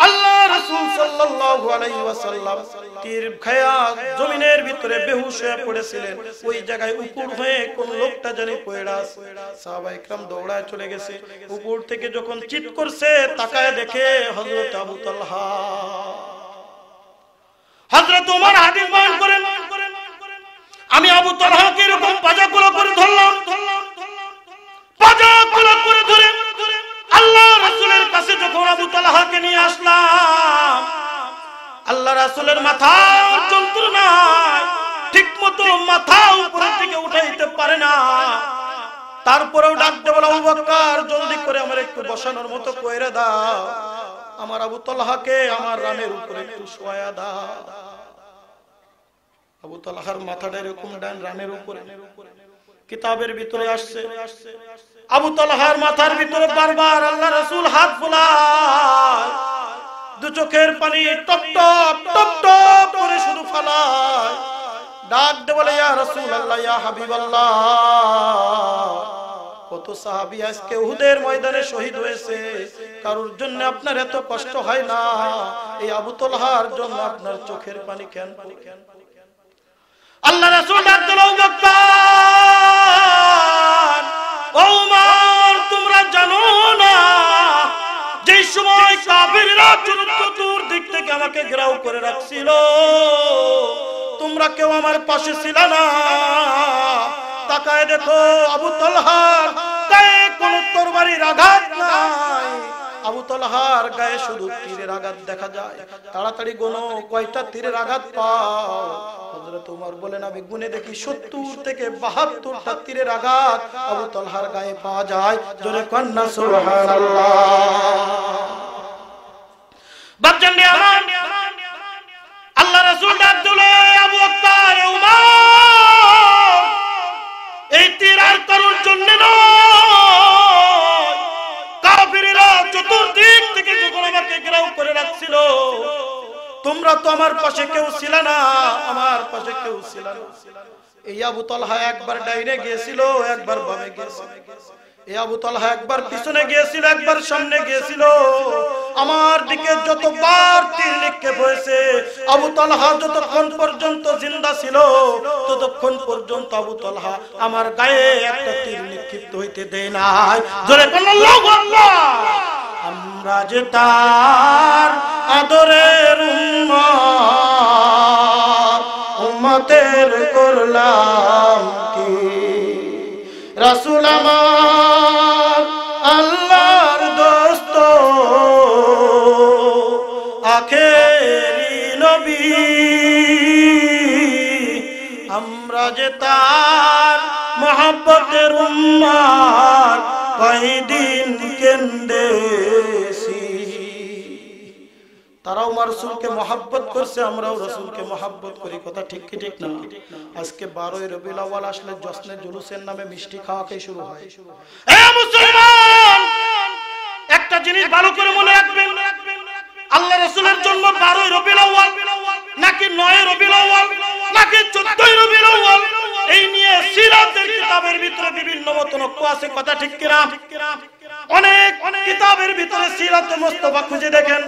আল্লাহ রাসূল সাল্লাল্লাহু আলাইহি ওয়াসাল্লাম তীর খায়া জমিনের ভিতরে বেহুশ হয়ে পড়েছিলেন ওই জায়গায় উপর হয়ে কোন লোকটা জানি পড়ে আছে সাহাবা ইকরাম দৌড়ায় চলে গেছে উপর থেকে যখন চিৎ করছে তাকায় দেখে হযরত আবু তালহা হযরত ওমর হাদিস বয়ান করেন আমি আবু তালহা তালহাকে এরকম পাজা করে ধরলাম ধরলাম পাজা করে ধরে আল্লাহ রাসুলের কাছে যখন আবু তালাহাকে নিয়ে আসলাম আল্লাহ রাসুলের মাথা যন্ত্রণা ঠিক মতো মাথা উপর থেকে উঠাইতে পারে না তারপরেও ডাকতে বলা বকর জলদি করে আমার একটু বসানোর মতো কয়ে দাও আমার আবু তালাহাকে আমার রানের উপরে একটু শোয়া দাও আবু তালাহার মাথাটা এরকম ডান রানের উপরে কিতাবের ভিতরে আসছে আবু তালহার মাথার ভিতরে বারবার আল্লাহ রসুল হাত ফোলায় দু চোখের পানি টপ টপ টপ টপ করে শুধু ফালায় ডাক রসুল কত ময়দানে শহীদ হয়েছে কারোর জন্য আপনার এত কষ্ট হয় না এই আবুতলহার জন্য আপনার চোখের পানি কেন কেন আল্লাহ রাসূল ডাক দিল তোমরা জানো না যে সময় কাফিররা চতুর্দূর দিক থেকে আমাকে ঘেরাও করে রাখছিল তোমরা কেউ আমার পাশে ছিল না তাকায় দেখো আবু তালহার কোন কোনো তরবারির আঘাত নাই আবু তলহার গায়ে শুধু তীরের আঘাত দেখা যায় তাড়াতাড়ি গোনো কয়টা তীরের আঘাত পাও বলেন আমি গুনে দেখি সত্তর থেকে তীরের আঘাত আবু তলহার গায়ে পাওয়া যায় জোরে কন্যা আল্লাহ আবু এই তীর আর জন্য নয় চতুর্দিক থেকে যখন আমাকে গ্রাউ করে রাখছিল তোমরা তো আমার পাশে কেউ ছিল না আমার পাশে কেউ ছিল না এই আবু তলহা একবার ডাইনে গিয়েছিল একবার বামে গিয়েছিল এই আবু তলহা একবার পিছনে গিয়েছিল একবার সামনে গিয়েছিল আমার দিকে যতবার তীর নিক্ষেপ হয়েছে আবু তলহা যতক্ষণ পর্যন্ত জিন্দা ছিল ততক্ষণ পর্যন্ত আবু তলহা আমার গায়ে একটা তীর নিক্ষিপ্ত হইতে দেয় নাই জোরে কোন আল্লাহ আমরা যে তার আদরের উম্মতের করলাম কি রাসুল আমার আল্লাহর দোস্ত আখেরি নবী আমরা যে তার মহাব্বতের উম্মার কয়দিন কেন্দেছি তারাও মারসুলকে রসুলকে মহাব্বত করছে আমরাও রসুলকে মহাব্বত করি কথা ঠিক কি ঠিক না আজকে বারোই রবিউল আসলে জশ্নে জুলুসের নামে মিষ্টি খাওয়াকে শুরু হয় মুসলমান একটা জিনিস ভালো করে মনে রাখবেন আল্লাহ রসুলের জন্য বারোই রবিউল নাকি নয় রবিউল নাকি চোদ্দই রবিউল আউয়াল এই নিয়ে সিরাতের কিতাবের ভিতরে বিভিন্ন মতনক্য আছে কথা ঠিক কিনা অনেক কিতাবের ভিতরে সিরাত মোস্তফা খুঁজে দেখেন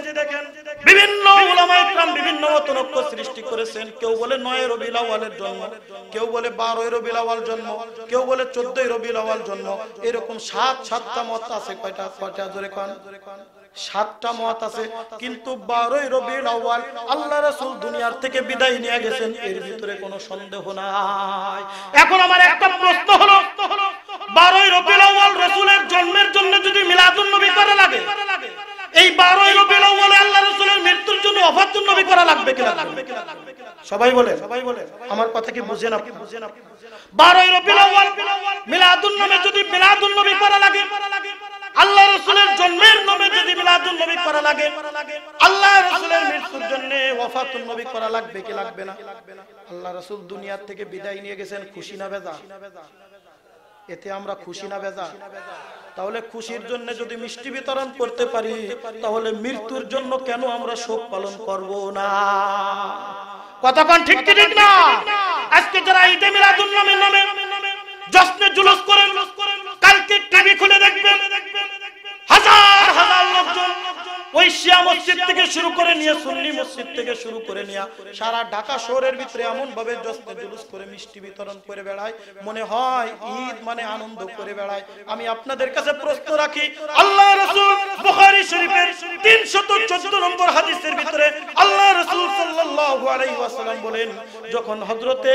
বিভিন্ন উলামায়ে کرام বিভিন্ন মতনক্য সৃষ্টি করেছেন কেউ বলে 9 রবিউল আউয়ালের জন্ম কেউ বলে 12 রবিউল আউয়াল জন্ম কেউ বলে 14 রবিউল আউয়াল জন্ম এরকম সাত সাতটা মত আছে কয়টা কয়টা জোরে কোন সাতটা মত আছে কিন্তু বারোই রবি আল্লাহ রসুল দুনিয়ার থেকে বিদায় নিয়ে গেছেন এর ভিতরে কোনো সন্দেহ নাই এখন আমার একটা প্রশ্ন হলো বারোই রবি রসুলের জন্মের জন্য যদি মিলাদুন নবী করা লাগে এই বারোই রবি আল্লাহ রসুলের মৃত্যুর জন্য ওফাতুন নবী করা লাগবে কিনা সবাই বলে সবাই বলে আমার কথা কি বুঝে না বুঝেন আপনি বারোই রবি আউয়াল মিলাদুন নবী যদি মিলাদুন নবী করা লাগে আল্লাহ রসুলের জন্মের নবী যদি মিলাদুল নবী করা লাগে আল্লাহ রসুলের মৃত্যুর জন্য ওফাতুল নবী করা লাগবে কি লাগবে না আল্লাহ রসুল দুনিয়ার থেকে বিদায় নিয়ে গেছেন খুশি না বেজা এতে আমরা খুশি না বেজা তাহলে খুশির জন্য যদি মিষ্টি বিতরণ করতে পারি তাহলে মৃত্যুর জন্য কেন আমরা শোক পালন করব না কথা কতক্ষণ ঠিক ঠিক না আজকে যারা ঈদে মিলাদুল নবী নামে জশ্নে জুলুস করেন করেন মার্কেট টিভি খুলে দেখবেন হাজার হাজার লোকজন ওই শিয়া মসজিদ থেকে শুরু করে নিয়ে সুন্নি মসজিদ থেকে শুরু করে নিয়ে সারা ঢাকা শহরের ভিতরে এমন ভাবে জস্তে জুলুস করে মিষ্টি বিতরণ করে বেড়ায় মনে হয় ঈদ মানে আনন্দ করে বেড়ায় আমি আপনাদের কাছে প্রশ্ন রাখি আল্লাহ রাসূল বুখারী শরীফের 314 নম্বর হাদিসের ভিতরে আল্লাহ রাসূল সাল্লাল্লাহু আলাইহি ওয়াসাল্লাম বলেন যখন হযরতে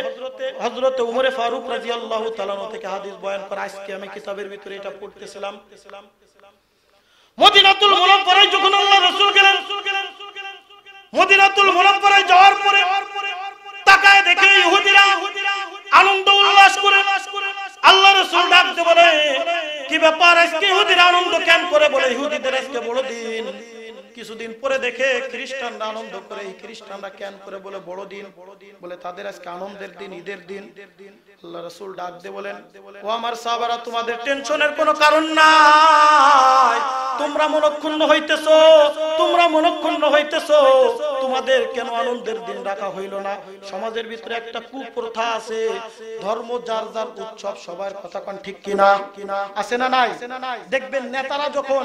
হযরতে উমরে ফারুক রাদিয়াল্লাহু তাআলা থেকে হাদিস বয়ান করা আজকে আমি কিতাবের ভিতরে এটা পড়তেছিলাম মদিনাতুল মুনাফারায় যখন আল্লাহ রসুল গেলেন মদিনাতুল মুনাফারায় যাওয়ার পরে তাকায় দেখে ইহুদিরা আনন্দ উল্লাস করে আল্লাহ রসুল ডাকতে বলে কি ব্যাপার আজকে ইহুদিরা আনন্দ কেন করে বলে ইহুদিদের আজকে বড় দিন কিছুদিন পরে দেখে খ্রিস্টানরা আনন্দ করে এই খ্রিস্টানরা কেন করে বলে বড় দিন বলে তাদের আজকে আনন্দের দিন ঈদের দিন আল্লাহ রসুল ডাক দিয়ে বলেন ও আমার সাহাবারা তোমাদের টেনশনের কোনো কারণ নাই তোমরা মনক্ষুণ্ণ হইতেছো তোমরা মনক্ষুণ্ণ হইতেছো তোমাদের কেন আনন্দের দিন রাখা হইল না সমাজের ভিতরে একটা কুপ্রথা আছে ধর্ম যার যার উৎসব সবার কথা কন ঠিক কিনা আছে না নাই দেখবেন নেতারা যখন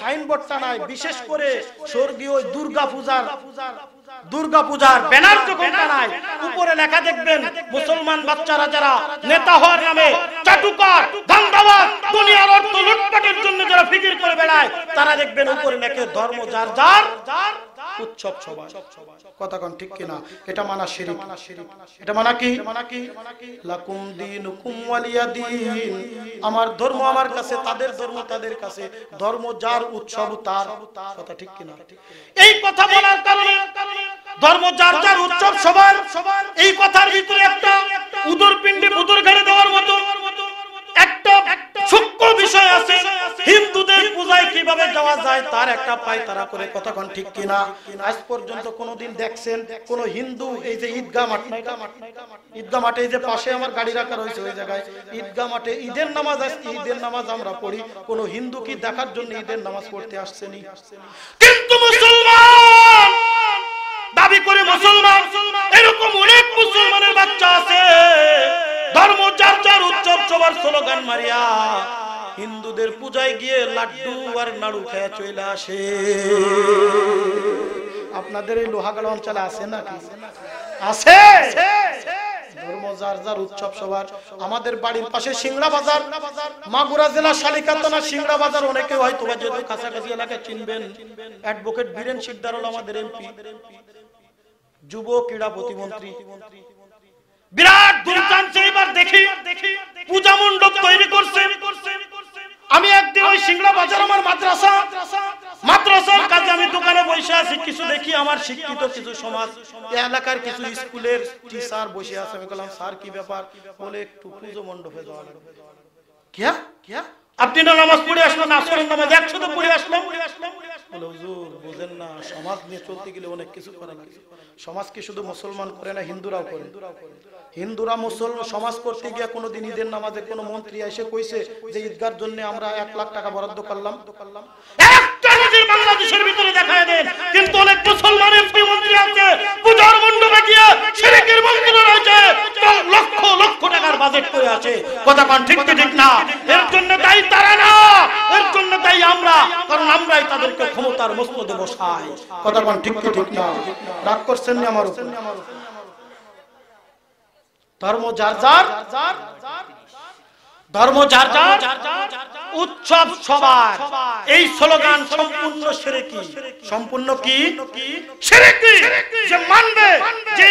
সাইনবোর্ডটা নাই বিশেষ করে স্বর্গীয় দুর্গা পূজার দুর্গা পূজার ব্যানার যখন টানায় উপরে লেখা দেখবেন মুসলমান বাচ্চারা যারা নেতা হওয়ার নামে চাটুকার ধান্দাবাদ দুনিয়ার অর্থ লুটপাটের জন্য যারা ফিকির করে বেড়ায় তারা দেখবেন উপরে লেখে ধর্ম যার যার উৎসব সবাই কথা কন ঠিক কিনা এটা মানা শিরিক এটা মানা কি মানা কি লাকুম দীনুকুম ওয়ালিয়া দীন আমার ধর্ম আমার কাছে তাদের ধর্ম তাদের কাছে ধর্ম যার উৎসব তার কথা ঠিক কিনা এই কথা বলার কারণে ধর্ম যার যার উৎসব সবার এই কথার ভিতরে একটা উদর পিণ্ডে উদর ঘরে দেওয়ার মতো হিন্দুদের পূজায় কিভাবে যাওয়া যায় তার একটা পায় তারা করে কতক্ষণ ঠিক কিনা আজ পর্যন্ত কোনোদিন দেখছেন কোন হিন্দু এই যে ঈদগাহ মাঠ মাঠে এই যে পাশে আমার গাড়ি রাখা রয়েছে ওই জায়গায় ঈদগাহ মাঠে ঈদের নামাজ আসছে ঈদের নামাজ আমরা পড়ি কোন হিন্দু কি দেখার জন্য ঈদের নামাজ পড়তে আসছেনি কিন্তু মুসলমান দাবি করে মুসলমান এরকম অনেক মুসলমানের বাচ্চা আছে ধর্ম যার যার উৎসব সবার স্লোগান মারিয়া হিন্দুদের পূজায় গিয়ে লাড্ডু আর নাড়ু খেয়ে চলে আসে আপনাদের এই লোহাগাল অঞ্চলে আছে না আছে উৎসব সবার আমাদের বাড়ির পাশে বাজার মাগুরা বাজার কাছাকাছি এলাকায় চিনবেন অ্যাডভোকেট আমাদের যুব ক্রীড়া প্রতিমন্ত্রী বিরাট দুর্দান্ত এবার দেখি পূজা মণ্ডপ তৈরি করছে আমি একদিন ওই সিংড়া বাজার আমার মাদ্রাসা মাদ্রাসার কাজে আমি দোকানে বসে আছি কিছু দেখি আমার শিক্ষিত কিছু সমাজ এলাকার কিছু স্কুলের টিচার বসে আছে আমি বললাম স্যার কি ব্যাপার বলে একটু পুজো মণ্ডপে যাওয়া লাগবে কিয়া কিয়া নামাজ পড়ে আসলেন আসরের নামাজ একসাথে পড়ে হিন্দুরা মুসলমান সমাজ গিয়ে কোনোদিন ঈদের কোনো মন্ত্রী যে ঈদগার জন্য আমরা এক লাখ টাকা বরাদ্দ করলাম বাংলাদেশের ভিতরে দেখা দেন কিন্তু অনেক মুসলমান মন্ত্রী আছে কথা ঠিক ঠিক না রাগ করছেন আমার ধর্ম যার যার ধর্ম যার যার উৎসব সবার এই স্লোগান সম্পূর্ণ সেরেকি সম্পূর্ণ কি যে মানবে যে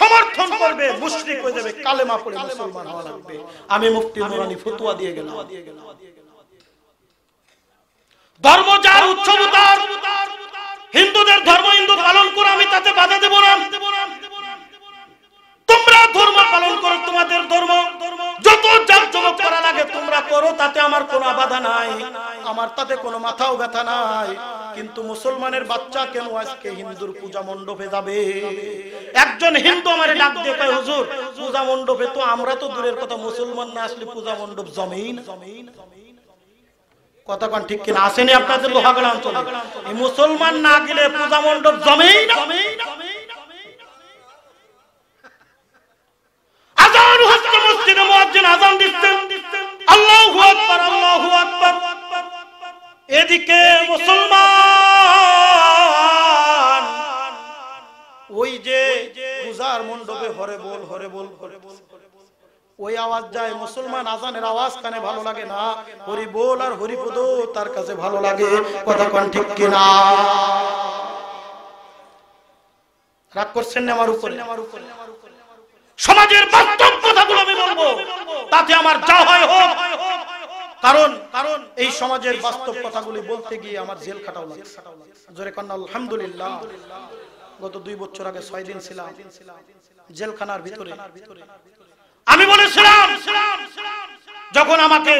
সমর্থন করবে মুশরিক হয়ে যাবে কালেমা পড়ে মুসলমান হওয়া লাগবে আমি মুফতি নুরানি ফতুয়া দিয়ে গেলাম ধর্ম যার উৎসব তার হিন্দুদের ধর্ম হিন্দু পালন করো আমি তাতে বাধা দেবো না তোমরা ধর্ম পালন করো তোমাদের ধর্ম যত যার জমক করা লাগে তোমরা করো তাতে আমার কোনো বাধা নাই আমার তাতে কোনো মাথাও ব্যথা নাই কিন্তু মুসলমানের বাচ্চা কেন আজকে হিন্দুর পূজা মণ্ডপে যাবে একজন হিন্দু আমার ডাক দিয়ে কয় হুজুর পূজা মণ্ডপে তো আমরা তো দূরের কথা মুসলমান না আসলে পূজা মণ্ডপ জমেই না জমেই না ঠিক কিনা আসেনি আপনাদের লোহাগড়া এই মুসলমান না গেলে পূজা মণ্ডপ জমেই এদিকে মুসলমান ওই যে পূজার মণ্ডপে হরে বল হরে বল হরে বল ওই আওয়াজ যায় মুসলমান আজানের আওয়াজ কানে ভালো লাগে না হরি বোল আর হরিপদ তার কাছে ভালো লাগে কথা ঠিক কিনা রাগ করছেন আমার উপরে সমাজের বাস্তব কথাগুলো আমি বলবো তাতে আমার যা হয় হোক কারণ কারণ এই সমাজের বাস্তব কথাগুলি বলতে গিয়ে আমার জেল খাটাও লাগে জোরে কন্যা আলহামদুলিল্লাহ গত দুই বছর আগে ছয় দিন ছিলাম জেলখানার ভিতরে আমি বলেছিলাম যখন আমাকে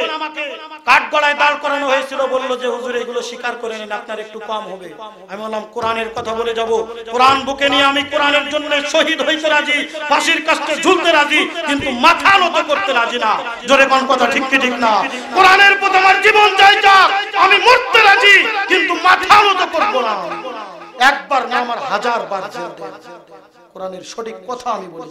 কাঠ গড়ায় দাঁড় করানো হয়েছিল বললো যে হুজুর এগুলো স্বীকার করে নিন আপনার একটু কম হবে আমি বললাম কোরআনের কথা বলে যাব কোরআন বুকে নিয়ে আমি কোরআনের জন্য শহীদ হইতে রাজি ফাঁসির কাছে ঝুলতে রাজি কিন্তু মাথা নত করতে রাজি না জোরে কোন কথা ঠিক কি ঠিক না কোরআনের প্রতি আমার জীবন যাই যাক আমি মরতে রাজি কিন্তু মাথা নত করবো না একবার না আমার হাজার বার কোরআনের সঠিক কথা আমি বলি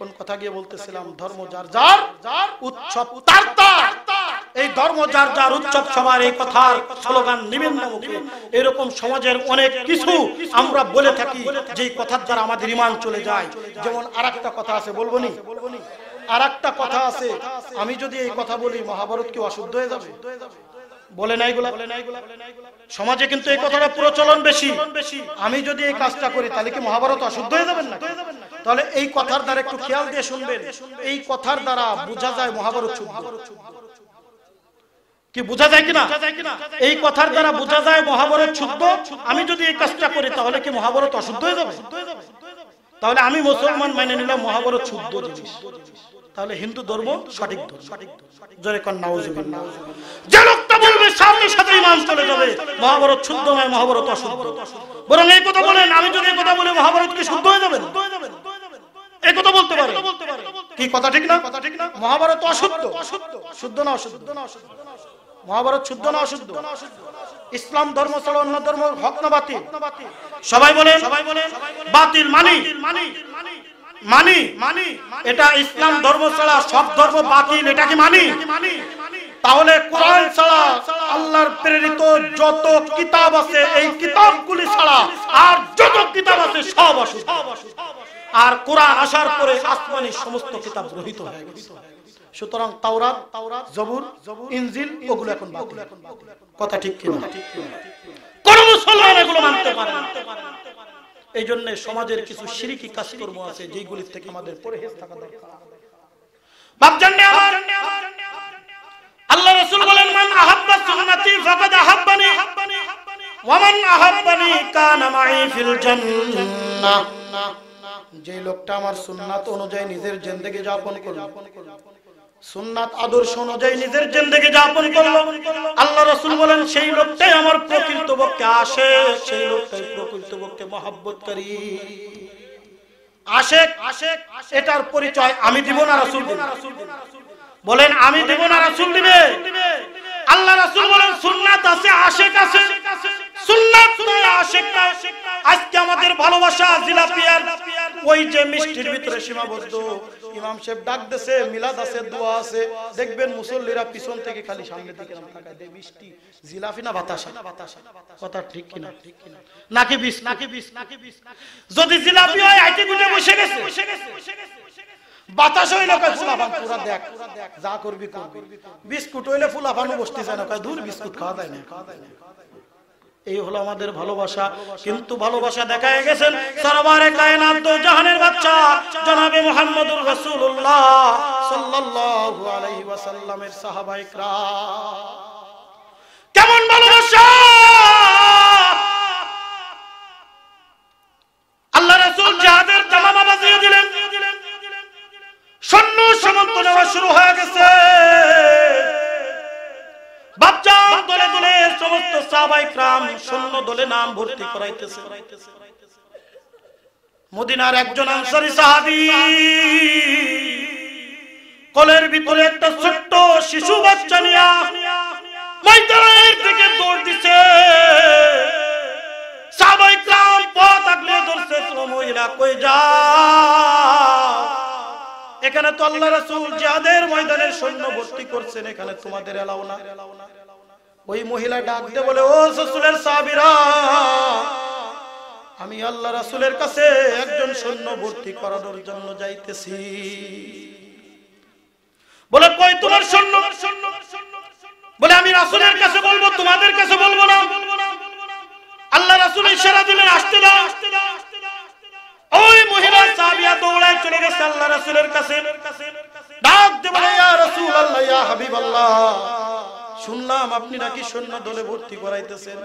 কোন কথা গিয়ে বলতেছিলাম ধর্ম যার যার যার উৎসব তার তার এই ধর্ম যার যার উৎসব সবার এই কথার স্লোগান নেবেন এরকম সমাজের অনেক কিছু আমরা বলে থাকি যে কথার দ্বারা আমাদের ইমান চলে যায় যেমন আর কথা আছে বলবো নি আর কথা আছে আমি যদি এই কথা বলি মহাভারত কি অশুদ্ধ হয়ে যাবে বলে নাই গুলা সমাজে কিন্তু এই কথাটা প্রচলন বেশি আমি যদি এই কাজটা করি তাহলে কি মহাভারত অশুদ্ধ হয়ে যাবেন না তাহলে এই কথার দ্বারা একটু খেয়াল দিয়ে শুনবেন এই কথার দ্বারা বোঝা যায় মহাভারত কি বোঝা যায় কিনা এই কথার দ্বারা বোঝা যায় মহাভারত শুদ্ধ আমি যদি এই কাজটা করি তাহলে কি মহাভারত অশুদ্ধ হয়ে যাবে তাহলে আমি মুসলমান মেনে নিলাম মহাভারত শুদ্ধ জিনিস তাহলে হিন্দু ধর্ম সঠিক সঠিক যে লোকটা বলবে সাথে চলে যাবে মহাভারত শুদ্ধ নয় মহাভারত অশুদ্ধ বরং এই কথা বলেন আমি যদি এই কথা বলে মহাভারত কি শুদ্ধ হয়ে এই কথা বলতে পারে কি কথা ঠিক না কথা ঠিক না মহাভারত অশুদ্ধ অশুদ্ধ শুদ্ধ না অশুদ্ধ না অশুদ্ধ মহাভারত শুদ্ধ না অশুদ্ধ না অশুদ্ধ ইসলাম ধর্ম ছাড়া অন্য ধর্ম হক না বাতিল সবাই বলেন সবাই বলেন বাতিল মানি মানি মানি মানি এটা ইসলাম ধর্ম ছাড়া সব ধর্ম বাতিল এটা কি মানি তাহলে কোরআন ছাড়া আল্লাহর প্রেরিত যত কিতাব আছে এই কিতাবগুলি ছাড়া আর যত কিতাব আছে সব অসুস্থ আর কোরআন আসার পরে আসমানি সমস্ত কিতাব রহিত হয়ে গেছে সুতরাং তাওরাত তাওরাত জবুর জবুর ইনজিল ওগুলো এখন বাতিল কথা ঠিক কিনা কোন মুসলমান এগুলো মানতে পারে এই জন্য সমাজের কিছু শিরিকি কাজকর্ম আছে যেগুলি থেকে আমাদের পরহেজ থাকা দরকার বাপ বাপজান আমার আল্লাহ রাসূল বলেন মান আহাব্বা সুন্নতি ফাকাদ আহাব্বানি ওয়া মান আহাব্বানি কানা মাই ফিল জান্নাহ যে লোকটা আমার সুন্নাত অনুযায়ী নিজের জিন্দেগি যাপন করবে সুন্নাত আদর্শ অনুযায়ী নিজের জিন্দগি যাপন করলো আল্লাহ রসুল বলেন সেই লোকটাই আমার প্রকৃত পক্ষে আসে সেই লোকটাই প্রকৃত পক্ষে মহাব্বত করি আশেক আশেক এটার পরিচয় আমি দিব না রসুল বলেন আমি দিব না রসুল দিবে আল্লাহ রসুল বলেন সুন্নাত আছে আশেক আছে সুন্নাত আশেক না আজকে আমাদের ভালোবাসা জিলাপি ওই যে মিষ্টির ভিতরে সীমাবদ্ধ ইমাম সাহেব ডাক দেশে মিলাদ আছে দোয়া আছে দেখবেন মুসল্লিরা পিছন থেকে খালি সামনে দিকে মিষ্টি জিলাফি না বাতাসা কথা ঠিক কিনা ঠিক কিনা নাকি বিষ নাকি বিষ নাকি বিষ যদি জিলাপি হয় আইটি গুটে বসে গেছে বসে গেছে বসে গেছে বাতাস হইলে ফুলাফান পুরা দেখ বিস্কুট হইলে ফুলাফানও বসতে চায় না দূর বিস্কুট খাওয়া যায় না খাওয়া যায় না এই হলো আমাদের ভালোবাসা কিন্তু ভালোবাসা দেখা গেছেন সরবারে কায়নাত তো জাহানের বাচ্চা জনাবে মুহাম্মদুর রাসূলুল্লাহ সাল্লাল্লাহু আলাইহি ওয়াসাল্লামের সাহাবায়ে کرام কেমন ভালোবাসা আল্লাহ রাসূল জিহাদের তামামা বাজিয়ে দিলেন সৈন্য সমন্ত নেওয়া শুরু হয়ে গেছে বাচ্চার দলে দলে সমস্ত সাহাবাইকরাম শূন্য দলে নাম ভর্তি করাইতেছে মদিনার একজন আনসারী সাহাবী কোলের ভিতরে একটা ছোট্ট শিশু বাচ্চা নিয়া ময়দানের দিকে দৌড় দিছে পথ আগলে ধরছে মহিলা কই যা এখানে তো আল্লাহ রাসূল যাদের ময়দানে সৈন্য ভর্তি করছেন এখানে তোমাদের এলাও না ওই মহিলা ডাকতে বলে ও রাসূলের সাহাবীরা আমি আল্লাহ রাসূলের কাছে একজন সৈন্য ভর্তি করানোর জন্য যাইতেছি বলে কই তোমার সৈন্য বলে আমি রাসূলের কাছে বলবো তোমাদের কাছে বলবো না আল্লাহ রাসূল ইশারা দিলেন আসতে দাও আসতে দাও ওই মহিলা দৌড়ায় চলে গেছে আল্লাহ কাছে ডাক বলে ইয়া ইয়া শুনলাম আপনি নাকি সৈন্য দলে ভর্তি করাইতেছেন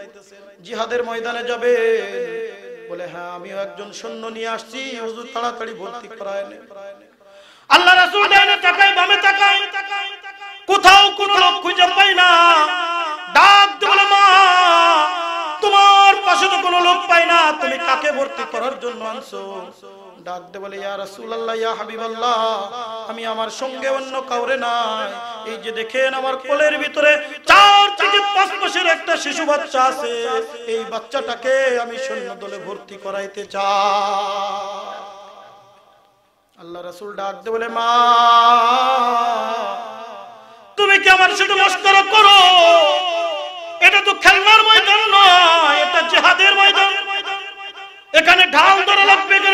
জিহাদের ময়দানে যাবে বলে হ্যাঁ আমিও একজন সৈন্য নিয়ে আসছি হুজুর তাড়াতাড়ি ভর্তি করায় আল্লাহ রাসূল ডানে তাকায় বামে কোথাও কোনো লোক খুঁজে পাই না ডাক বলে মা তোমার বসত কোনো লোক পাই না তুমি কাকে ভর্তি করার জন্য আনছো ডাকতে বলে ইয়া রাসূলুল্লাহ ইয়া হাবিবাল্লাহ আমি আমার সঙ্গে অন্য কাউরে নাই এই যে দেখেন আমার কোলের ভিতরে চার থেকে পাঁচ মাসের একটা শিশু বাচ্চা আছে এই বাচ্চাটাকে আমি সৈন্য দলে ভর্তি করাইতে চাই আল্লাহ রাসূল দে বলে মা তুমি কি আমার সাথে মস্করা করো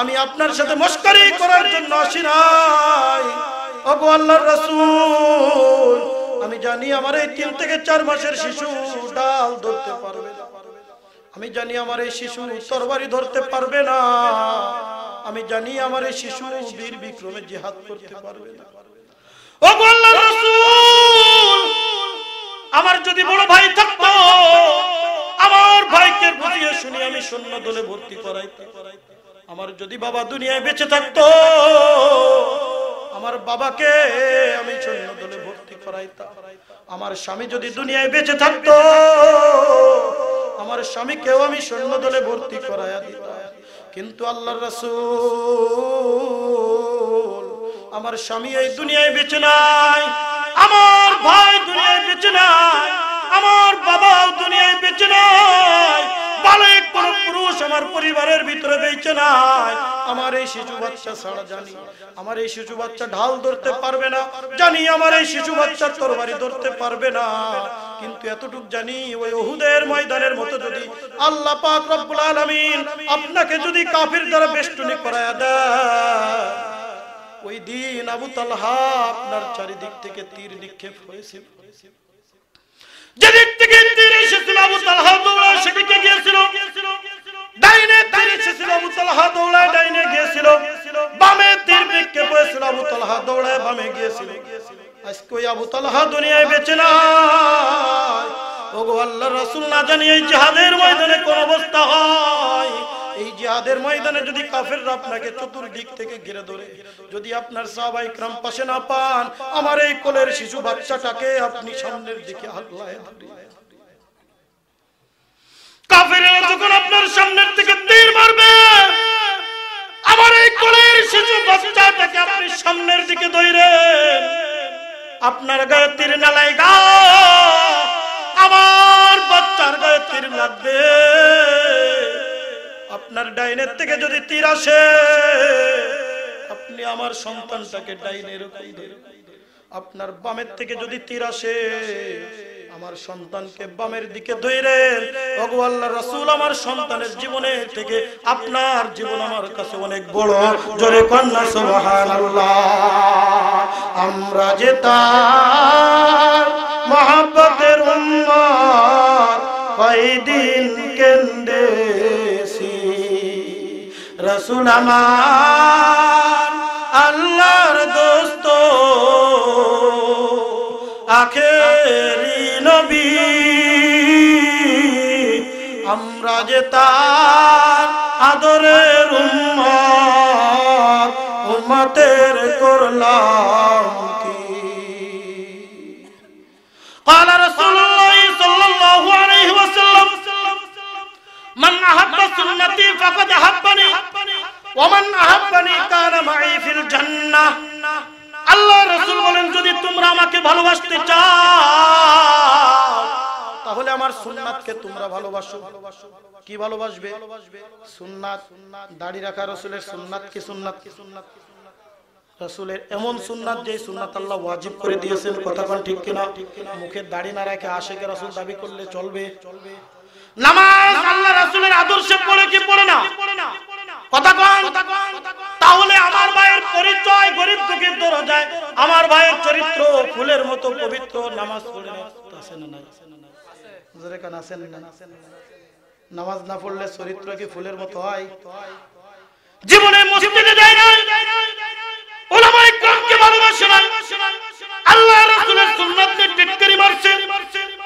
আমি আপনার সাথে মস্করি করার জন্য আসি নাই অগো আল্লাহর রাসূল আমি জানি আমার এই তিন থেকে চার মাসের শিশু ডাল ধরতে পারবে আমি জানি আমার এই শিশু তরবারি ধরতে পারবে না আমি জানি আমার এই শিশু বীর বিক্রমে জিহাদ করতে পারবে না ওগো আল্লাহর রাসূল আমার যদি বড় ভাই থাকতো আমার ভাইকে বুঝিয়ে শুনি আমি শূন্য দলে ভর্তি করাইতে আমার যদি বাবা দুনিয়ায় বেঁচে থাকতো আমার বাবাকে আমি সৈন্য দলে ভর্তি করাইতাম আমার স্বামী যদি দুনিয়ায় বেঁচে থাকতো আমার স্বামীকেও আমি সৈন্য দলে ভর্তি করাইয়া দিতাম কিন্তু আল্লাহর রসুল আমার স্বামী এই দুনিয়ায় বেঁচে নাই আমার ভাই দুনিয়ায় বেঁচে নাই আমার বাবাও দুনিয়ায় বেঁচে নাই কোন পুরুষ আমার পরিবারের ভিতরে নাই আমার এই শিশু বাচ্চা ছাড়া জানি আমার এই শিশু বাচ্চা ঢাল ধরতে পারবে না জানি আমার এই শিশু বাচ্চা তরবারি ধরতে পারবে না কিন্তু এতটুক জানি ওই ময়দানের মতো যদি আল্লাহ পাক রব্বুল আলামিন আপনাকে যদি কাফির দ্বারা বেষ্টনী করায়া দেয় ওই দিন আবু তালহা আপনার চারিদিক থেকে তীর নিক্ষেপ হয়েছিল যেদিক থেকে তীর এসেছিল আবু তালহা দৌড়া সেদিকে গিয়েছিল ডাইনে তীর এসেছিল আবু তালহা দৌড়া ডাইনে গিয়েছিল বামে তীর বিক্ষেপ হয়েছিল আবু তালহা দৌড়ায় বামে গিয়েছিল আজকে ওই আবু তালহা দুনিয়ায় বেঁচে নাই ওগো আল্লাহ রাসূল না জানি এই জিহাদের ময়দানে কোন অবস্থা হয় এই জিহাদের ময়দানে যদি কাফেররা আপনাকে চতুর্দিক থেকে ঘিরে ধরে যদি আপনার সাহাবাই ক্রাম পাশে না পান আমার এই কোলের শিশু বাচ্চাটাকে আপনি সামনের দিকে হাল্লায় ধরিয়ে কাফেরেরা যখন আপনার সামনের দিকে তীর মারবে আমার এই কোলের শিশু বাচ্চাটাকে আপনি সামনের দিকে ধরেন আপনার গায়ে তীর নালায় গা আমার বাচ্চার গায়ে তীর লাগবে আপনার ডাইনের থেকে যদি তীর আসে আপনি আমার সন্তানটাকে ডাইনের আপনার বামের থেকে যদি তীর আসে আমার সন্তানকে বামের দিকে ধরেন ভগবান রসুল আমার সন্তানের জীবনের থেকে আপনার জীবন আমার কাছে অনেক বড় জোরে কন্যা আমরা যে তার মহাব্বতের উম্মত কেন্দ্রে রসুল আমার আল্লাহর দোস্ত আখেরি নবী আমরা যে তার আদরের উম্মত উম্মতের করলাম কি قال رسول الله صلى الله عليه وسلم من أحب سنتي فقد أحبني ওমান আহাব্বানি কানা মাই ফিল জান্নাহ আল্লাহ রাসূল বলেন যদি তোমরা আমাকে ভালোবাসতে চাও তাহলে আমার সুন্নাতকে তোমরা ভালোবাসো কি ভালোবাসবে সুন্নাত দাড়ি রাখা রাসূলের সুন্নাত কি সুন্নাত কি সুন্নাত রাসূলের এমন সুন্নাত যে সুন্নাত আল্লাহ ওয়াজিব করে দিয়েছেন কথা কোন ঠিক কিনা মুখে দাড়ি না রাখে আশেকে রাসূল দাবি করলে চলবে নামাজ আল্লাহ রাসূলের আদর্শে পড়ে কি পড়ে না তাহলে আমার ভাইয়ের পরিচয় গরিব দুঃখের দরজায় আমার ভাইয়ের চরিত্র ফুলের মতো পবিত্র নামাজ পড়ে না জোরে না নামাজ না পড়লে চরিত্র কি ফুলের মতো হয় জীবনে মসজিদে যায় না ওলামায়ে কেরামকে ভালোবাসে না আল্লাহ রাসূলের সুন্নাতকে টিটকারি মারছে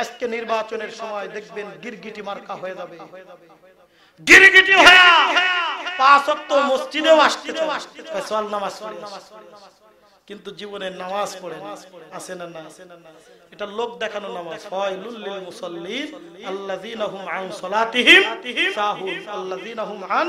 আজকে নির্বাচনের সময় দেখবেন গিরগিটি মার্কা হয়ে যাবে গিরগিটি পাঁচ মসজিদেও আসতে নামাজ পড়ে কিন্তু জীবনের নামাজ পড়ে আছে না না এটা লোক দেখানো নামাজ হয় লুল্লিল মুসাল্লিন আল্লাযীনা হুম আন সালাতিহিম হুম আন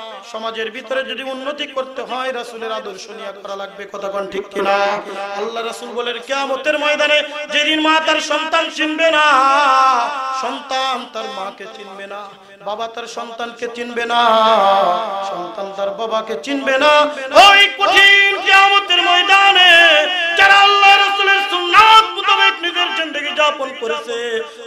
সমাজের ভিতরে যদি উন্নতি করতে হয় রাসুলের আদর্শ নিয়ে করা লাগবে কতক্ষণ ঠিক কিনা আল্লাহ রাসুল বলেন কেমতের ময়দানে যেদিন মা তার সন্তান চিনবে না সন্তান তার মাকে চিনবে না বাবা তার সন্তানকে চিনবে না সন্তান তার বাবাকে চিনবে না ওই কঠিন কেমতের ময়দানে যারা আল্লাহর নিজের জিন্দগি যাপন করেছে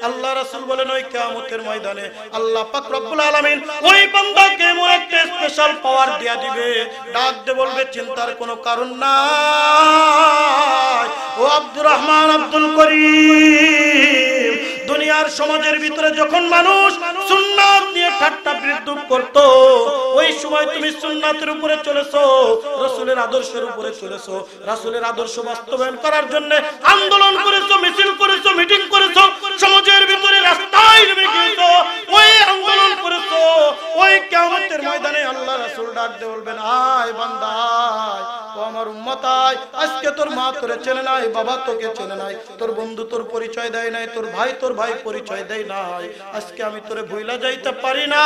আল্লাহ রাসুল বলেন ওই কেমতের ময়দানে আল্লাহ পাক রব্বুল আলামিন ওই বান্দাকে একটা স্পেশাল পাওয়ার দিয়া দিবে ডাক দে বলবে চিন্তার কোনো কারণ নাই ও আব্দুর রহমান আব্দুল করিম দুনিয়ার সমাজের ভিতরে যখন মানুষ সুন্নাত বিদ্রুপ করত ওই সময় তুমি সুন্নাতের উপরে চলেছো রসুলের আদর্শের উপরে চলেছো রাসুলের আদর্শ বাস্তবায়ন করার জন্য আন্দোলন করেছো মিছিল করেছো মিটিং করেছো সমাজের ভিতরে রাস্তায় নেমে গিয়েছো ওই আন্দোলন করেছো ওই ময়দানে আল্লাহ ডাক বলবেন আয় ও আমার আজকে তোর মা তোরে চেনে নাই বাবা তোকে চেনে নাই তোর বন্ধু তোর পরিচয় দেয় নাই তোর ভাই তোর ভাই পরিচয় দেয় নাই আজকে আমি তোরে ভুইলা যাইতে পারি করি না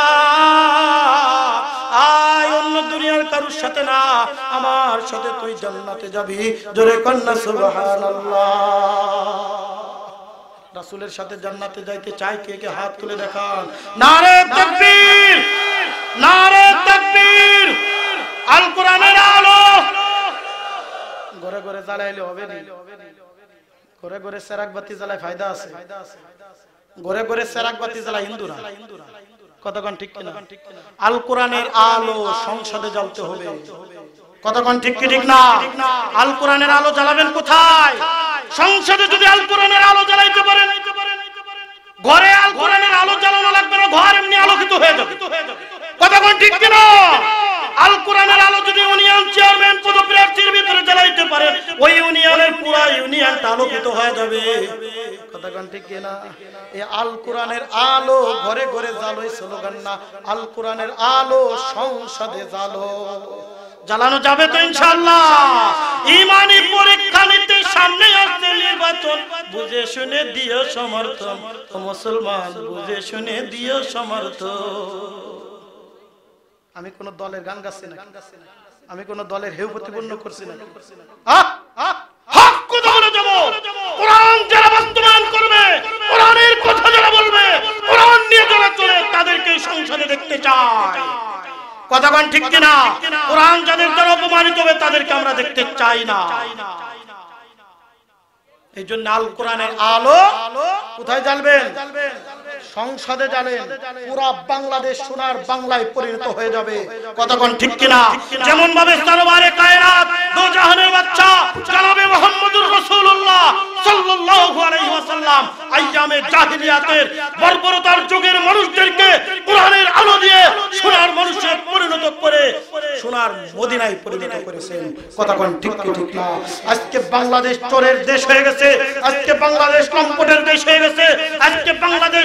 আয় অন্য দুনিয়ার সাথে না আমার সাথে তুই জান্নাতে যাবি জোরে কন্যা রাসুলের সাথে জান্নাতে যাইতে চাই কে কে হাত তুলে দেখান নারে নারে আল কোরআনের আলো ঘরে ঘরে জ্বালাইলে হবে না সেরাক বাতি জ্বালায় फायदा আছে ঘরে ঘরে সেরাক বাতি জ্বালায় হিন্দুরা কতক্ষণ ঠিক কিনা আল কোরআনের আলো সংসদে জ্বলতে হবে কতক্ষণ ঠিক কি ঠিক না আল কোরআনের আলো জ্বালাবেন কোথায় সংসদে যদি আল কোরআনের আলো জ্বালাইতে পারেন ঘরে আল কোরআনের আলো জ্বালানো লাগবে না ঘর এমনি আলোকিত হয়ে যাবে কতক্ষণ ঠিক কিনা আল কোরআনের আলো যদি ইউনিয়ন চেয়ারম্যান পদপ্রার্থীর ভিতরে জ্বালাইতে পারে ওই ইউনিয়নের পুরা ইউনিয়নটা আলোকিত হয়ে যাবে জ্বালানো যাবে তো ইনশাল্লাহ ইমানি পরীক্ষা নিতে সামনে আসছে নির্বাচন বুঝে শুনে দিও সমর্থন মুসলমান বুঝে শুনে দিও সমর্থন আমি কোন দলের গান গাছি না আমি কোন দলের হেউ প্রতিপন্ন করছি না যাব কোরআন যারা বাস্তবায়ন করবে কোরআনের কথা যারা বলবে কোরআন নিয়ে যারা চলে তাদেরকে সংসদে দেখতে চাই কথাগণ ঠিক কিনা কোরআন যাদের দ্বারা অপমানিত হবে তাদেরকে আমরা দেখতে চাই না এই জন্য আল কোরআনের আলো কোথায় জ্বালবেন সংসদে জানেন পুরা বাংলাদেশ সোনার বাংলায় পরিণত হয়ে যাবে কতক্ষণ ঠিক কিনা যেমন ভাবে সরবারে কায়নাত দোজাহানের বাচ্চা জানাবে মুহাম্মদুর রাসূলুল্লাহ সাল্লাল্লাহু আলাইহি ওয়াসাল্লাম আইয়ামে জাহেলিয়াতের বর্বরতার যুগের মানুষদেরকে কোরআনের আলো দিয়ে সোনার মানুষে পরিণত করে সোনার মদিনায় পরিণত করেছেন কতক্ষণ ঠিক কি ঠিক না আজকে বাংলাদেশ চোরের দেশ হয়ে গেছে আজকে বাংলাদেশ লম্পটের দেশ হয়ে গেছে আজকে বাংলাদেশ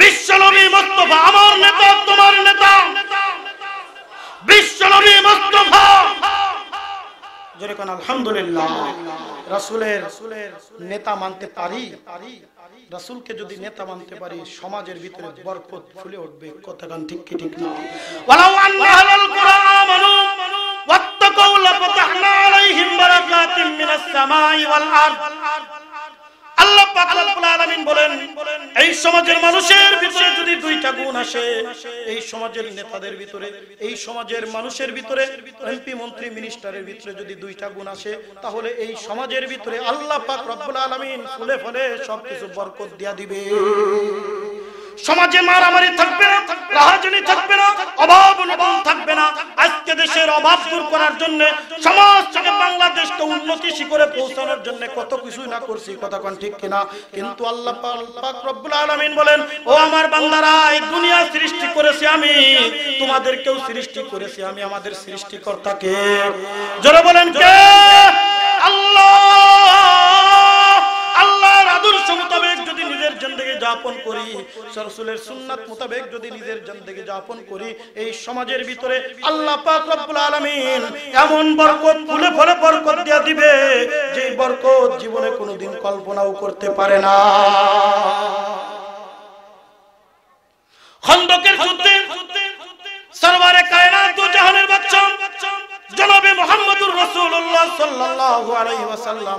বিশ্বনবী আমার নেতা তোমার নেতা বিশ্বনবী আলহামদুলিল্লাহ সমাজের ভিতরে বরকত ফুলে উঠবে কথা গান ঠিক ঠিক না আল্লাহ পাক রব্বুল আলামিন বলেন এই সমাজের মানুষের ভিতরে যদি দুইটা গুণ আসে এই সমাজের নেতাদের ভিতরে এই সমাজের মানুষের ভিতরে এমপি মন্ত্রী মিনিস্টারের ভিতরে যদি দুইটা গুণ আসে তাহলে এই সমাজের ভিতরে আল্লাহ পাক রব্বুল আলামিন ফুলে ফলে সবকিছু বরকত দিয়া দিবে সমাজে মারামারি থাকবে না রাহাজনী থাকবে না অভাব অনটন থাকবে না আজকে দেশের অভাব দূর করার জন্য সমাজ থেকে বাংলাদেশকে উন্নতি শিখরে পৌঁছানোর জন্য কত কিছু না করছি কথা কোন ঠিক কিনা কিন্তু আল্লাহ পাক রব্বুল আলামিন বলেন ও আমার বান্দারা এই দুনিয়া সৃষ্টি করেছি আমি তোমাদেরকেও সৃষ্টি করেছি আমি আমাদের সৃষ্টিকর্তাকে জোরে বলেন কে যাপন করি সরসুলের সুন্নাত মোতাবেক যদি নিজের জিন্দেগি যাপন করি এই সমাজের ভিতরে আল্লাহ পাক রব্বুল আলামিন এমন বরকত ফুলে ফলে বরকত দিয়া দিবে যে বরকত জীবনে কোনোদিন কল্পনাও করতে পারে না খন্দকের যুদ্ধে সরবারে কায়নাত দু জাহানের বাচ্চা জনাবে মুহাম্মদুর রাসূলুল্লাহ সাল্লাল্লাহু আলাইহি ওয়াসাল্লাম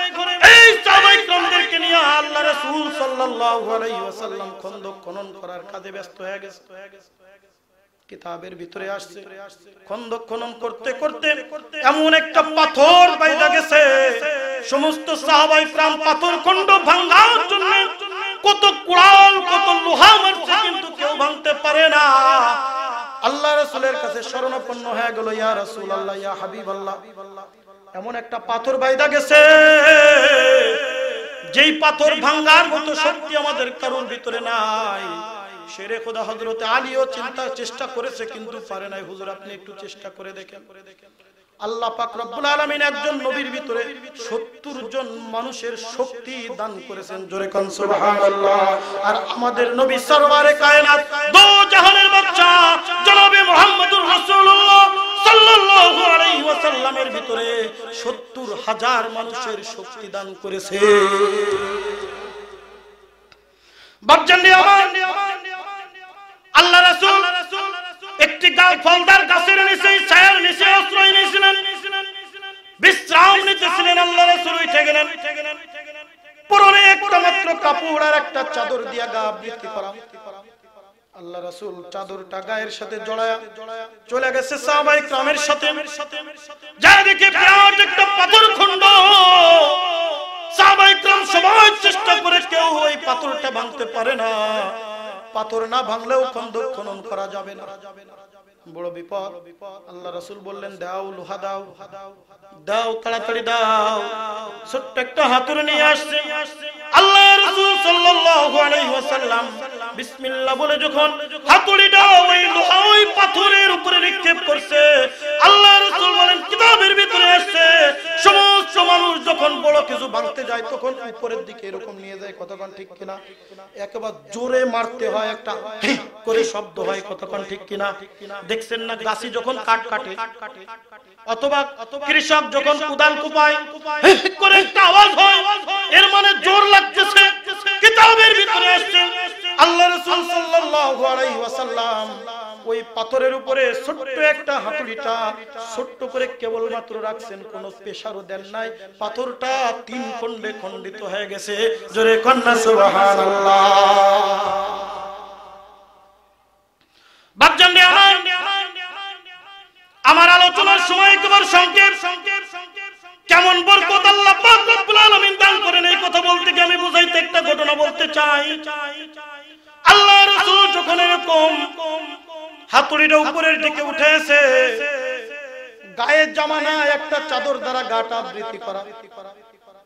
নবীকে নিয়ে আল্লাহ রাসূল সাল্লাল্লাহু আলাইহি খনন করার কাজে ব্যস্ত হয়ে গেছে কিতাবের ভিতরে আসছে খন্দ খনন করতে করতে এমন একটা পাথর পাইদা গেছে সমস্ত সাহাবাই প্রাণ পাথর খন্ড ভাঙার জন্য কত কুড়াল কত লোহা মারছে কিন্তু কেউ ভাঙতে পারে না আল্লাহ রাসূলের কাছে শরণাপন্ন হয়ে গেল ইয়া রাসূল আল্লাহ ইয়া হাবিব আল্লাহ এমন একটা পাথর বাইদা গেছে যেই পাথর ভাঙ্গার মতো শক্তি আমাদের কারোর ভিতরে নাই শেরে খোদা হজরতে আলীও চিন্তা চেষ্টা করেছে কিন্তু পারে নাই হুজুর আপনি একটু চেষ্টা করে দেখেন আল্লাহ পাক রব্বুল আলামিন একজন নবীর ভিতরে 70 জন মানুষের শক্তি দান করেছেন জোরে কোন সুবহানাল্লাহ আর আমাদের নবী সর্বারে কায়নাত দো জাহানের বাচ্চা জনাবে মুহাম্মদুর রাসূলুল্লাহ সাল্লামের ভিতরে সত্তর হাজার মানুষের শক্তি দান করেছে আল্লাহ একটি গাছ ফলদার গাছের নিচে ছায়ার নিচে আশ্রয় নিয়েছিলেন বিশ্রাম নিতেছিলেন আল্লাহ রাসূল উঠে গেলেন একটা মাত্র কাপড় আর একটা চাদর দিয়া গা বৃত্তি করা আল্লাহ রাসূল চাদরটা গায়ের সাথে জড়ায়া চলে গেছে সাহাবায়ে کرامের সাথে একটা পাথর খন্ড সাহাবায়ে کرام সবাই চেষ্টা করে কেউ ওই পাথরটা ভাঙতে পারে না পাথর না ভাঙলেও খন্দক খনন করা যাবে না বড় বিপদ আল্লাহ রাসুল বললেন দাও লোহা দাও দাও তাড়াতাড়ি দাও ছোট্ট একটা হাতুর নিয়ে আসছে আল্লাহ রাসূল সাল্লাল্লাহু আলাইহি ওয়াসাল্লাম বিসমিল্লাহ বলে যখন হাতুড়িটা ওই লোহা ওই পাথরের উপরে নিক্ষেপ করছে আল্লাহ রাসূল বলেন কিতাবের ভিতরে আসছে সমস্ত মানুষ যখন বড় কিছু ভাঙতে যায় তখন উপরের দিকে এরকম নিয়ে যায় কতক্ষণ ঠিক কিনা একবার জোরে মারতে হয় একটা করে শব্দ হয় কতক্ষণ ঠিক কিনা দেখছেন না গাছি যখন কাট কাটে অথবা কৃষক যখন কুদাল কুপায় করে একটা আওয়াজ হয় এর মানে জোর লাগতেছে কিতাবের ভিতরে আসছে আল্লাহ রাসূল সাল্লাল্লাহু আলাইহি ওয়াসাল্লাম ওই পাথরের উপরে ছোট্ট একটা হাতুড়িটা ছোট্ট করে কেবলমাত্র রাখছেন কোনো পেশারও দেন নাই পাথরটা তিন খণ্ডে খণ্ডিত হয়ে গেছে জোরে কন্যা সুবহানাল্লাহ আমার আলোচনার সময় তোমার সংক্ষেপ কেমন বরকত আল্লাহ পাক রব্বুল আলামিন দান করেন এই কথা বলতে গিয়ে আমি বুঝাইতে একটা ঘটনা বলতে চাই আল্লাহ রাসূল যখন এরকম হাতুড়িটা উপরের দিকে উঠেছে গায়ের জামানা একটা চাদর দ্বারা গাটা বৃদ্ধি করা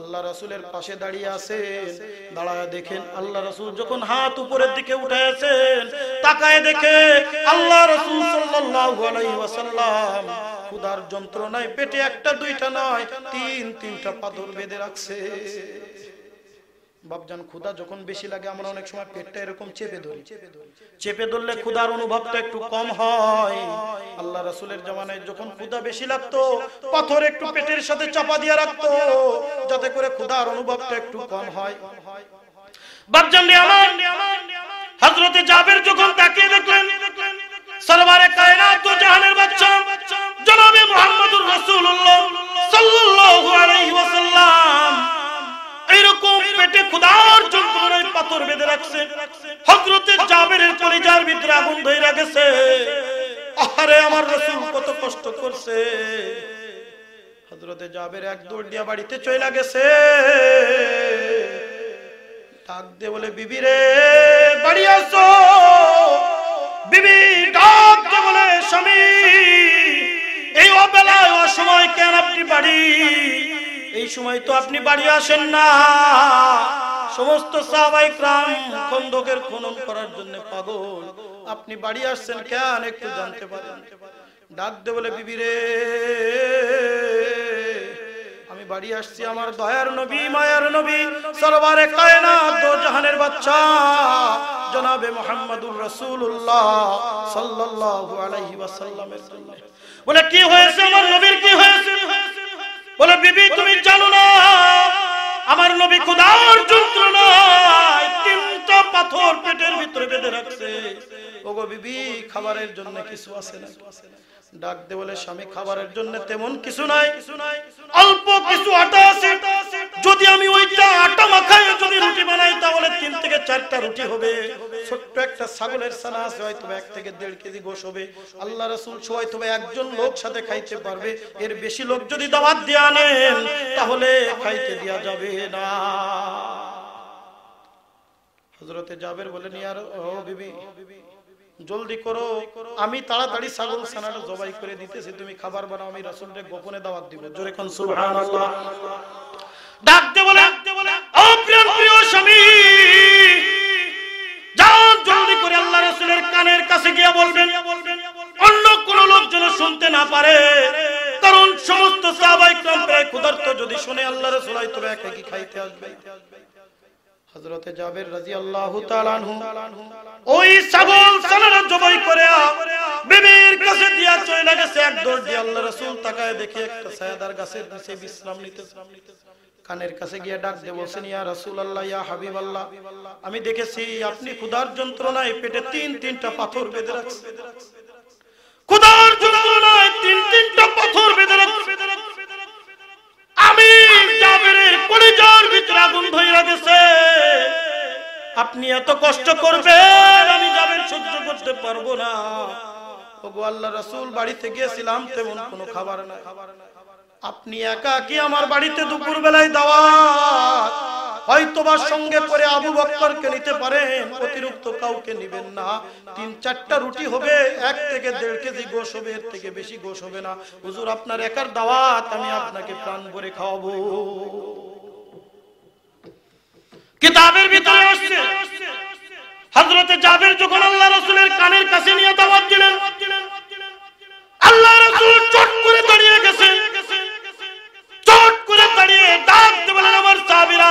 আল্লাহ রাসুলের পাশে দাঁড়িয়ে আছেন দাঁড়ায় দেখেন আল্লাহ রাসুল যখন হাত উপরের দিকে উঠেছেন তাকায় দেখে আল্লাহ রাসুল সাল্লাম ক্ষুধার যন্ত্রণায় পেটে একটা দুইটা নয় তিন তিনটা পাথর বেঁধে রাখছে বাপজান ক্ষুদা যখন বেশি লাগে আমরা অনেক সময় পেটটা এরকম চেপে ধরি চেপে ধরলে ক্ষুদার অনুভবটা একটু কম হয় আল্লাহ রাসুলের জমানায় যখন ক্ষুদা বেশি লাগতো পাথর একটু পেটের সাথে চাপা দিয়ে রাখতো যাতে করে ক্ষুদার অনুভবটা একটু কম হয় বাপজান আমার হজরতে জাবের যখন তাকিয়ে দেখলেন সরবারে কায়নাত তো জাহানের বাচ্চা জনাবে মুহাম্মদুর রাসূলুল্লাহ সাল্লাল্লাহু আলাইহি ওয়াসাল্লাম ক্ষুধার যন্ত্রণায় পাথর বেঁধে রাখছে হযরতে জাবেরের কলিজার ভিতরে আগুন ধইরা গেছে আরে আমার রাসূল কত কষ্ট করছে হযরতে জাবের এক দৌড় বাড়িতে চলে গেছে ডাক দে বলে বিবি রে বাড়ি আসো বিবি ডাক বলে স্বামী এই অবেলায় অসময় কেন আপনি বাড়ি এই সময় তো আপনি বাড়ি আসেন না সমস্ত খন্দকের খনন করার জন্য পাগল আপনি বাড়ি আসছেন কেন একটু জানতে পারেন ডাক দে বলে বিবিরে আমি বাড়ি আসছি আমার দয়ার নবী মায়ার নবী সরবারে কায়নাত জাহানের বাচ্চা জনাবে মোহাম্মদুর রাসূলুল্লাহ সাল্লাল্লাহু আলাইহি ওয়াসাল্লামের বলে কি হয়েছে আমার নবীর কি হয়েছে বলে বিবি তুমি জানো না আমার নবী খোদার যন্ত্রণায় তিনটা পাথর পেটের ভিতরে বেঁধে রাখছে ওগো বিবি খাবারের জন্য কিছু আছে না ডাক দে বলে স্বামী খাবারের জন্য তেমন কিছু নাই অল্প কিছু আটা আছে যদি আমি ওইটা আটা মাখাই যদি রুটি বানাই তাহলে তিন থেকে চারটা রুটি হবে ছোট্ট একটা ছাগলের ছানা আছে হয়তো এক থেকে দেড় কেজি গোশ হবে আল্লাহ রাসূল সবাই তবে একজন লোক সাথে খাইতে পারবে এর বেশি লোক যদি দাওয়াত দিয়ে নেন তাহলে খাইতে দেয়া যাবে না হযরতে জাবের বলেন ইয়ার ও বিবি জলদি করো আমি তাড়াতাড়ি ছাগল ছানাটা জবাই করে দিতেছি তুমি খাবার বানাও আমি রাসুলকে গোপনে দাওয়াত দিব জোরে কোন সুবহানাল্লাহ ডাকতে বলে ডাকতে বলে ও প্রিয় প্রিয় স্বামী যাও জলদি করে আল্লাহ কানের কাছে গিয়ে বলবেন অন্য কোন লোক যেন শুনতে না পারে কারণ সমস্ত সাহাবাই ক্রাম প্রায় ক্ষুধার্ত যদি শুনে আল্লাহ রাসূল হয়তো একাকি খাইতে আসবে ওই ছাগল জবাই বিবির কাছে দিয়া চলে গেছে এক রাসূল তাকায় দেখে একটা ছায়াদার গাছের নিচে বিশ্রাম কানের কাছে ডাক বলছেন ইয়া ইয়া আমি দেখেছি আপনি ক্ষুধার যন্ত্রণায় পেটে তিন তিনটা পাথর বেঁধে রাখছেন ক্ষুধার যন্ত্রণায় তিন তিনটা পাথর বেঁধে রাখছেন আপনি এত কষ্ট করবেন আমি যাবেন সহ্য করতে পারবো না ওগো আল্লাহ রাসূল বাড়িতে গিয়েছিলাম তেমন কোনো খাবার না আপনি একা কি আমার বাড়িতে দুপুর বেলায় দাওয়াত হয়তোবা সঙ্গে করে আবু বক্করকে নিতে পারেন অতিরিক্ত কাউকে নেবেন না তিন চারটা রুটি হবে এক থেকে দেড় কেজি গোশ হবে এর থেকে বেশি গোশ হবে না হুজুর আপনার একার দাওয়াত আমি আপনাকে প্রাণ ভরে খাওয়াবো কিতাবের ভিতরে আসছে হজরতে জাবের যখন আল্লাহ রসুলের কানের কাছে নিয়ে দাওয়াত দিলেন আল্লাহ রসুল চট করে দাঁড়িয়ে গেছে চট করে দাঁড়িয়ে ডাক দেবেন আমার সাহাবিরা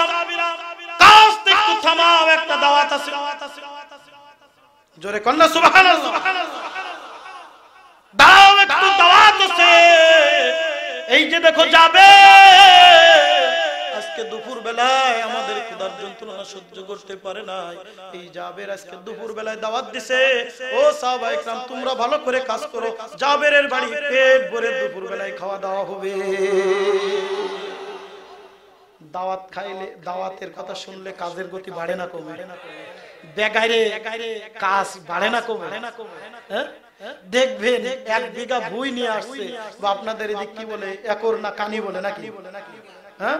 কাজ একটু থামাও একটা দাওয়াত আছে জোরে কন্যা সুবহানাল্লাহ দাও একটু দাওয়াত আছে এই যে দেখো যাবে আজকে দুপুর বেলায় আমাদের ক্ষুধার যন্ত্রণা সহ্য করতে পারে নাই এই জাবের আজকে দুপুর বেলায় দাওয়াত দিছে ও সাহাবাই کرام তোমরা ভালো করে কাজ করো জাবেরের বাড়ি পেট ভরে দুপুর বেলায় খাওয়া দাওয়া হবে দাওয়াত খাইলে দাওয়াতের কথা শুনলে কাজের গতি বাড়ে না কমে বেগাইরে কাজ বাড়ে না কমে হ্যাঁ? দেখবেন এক বিঘা ভুই নিয়ে আসছে বা আপনাদের এদিক কি বলে একর না কানি বলে নাকি হ্যাঁ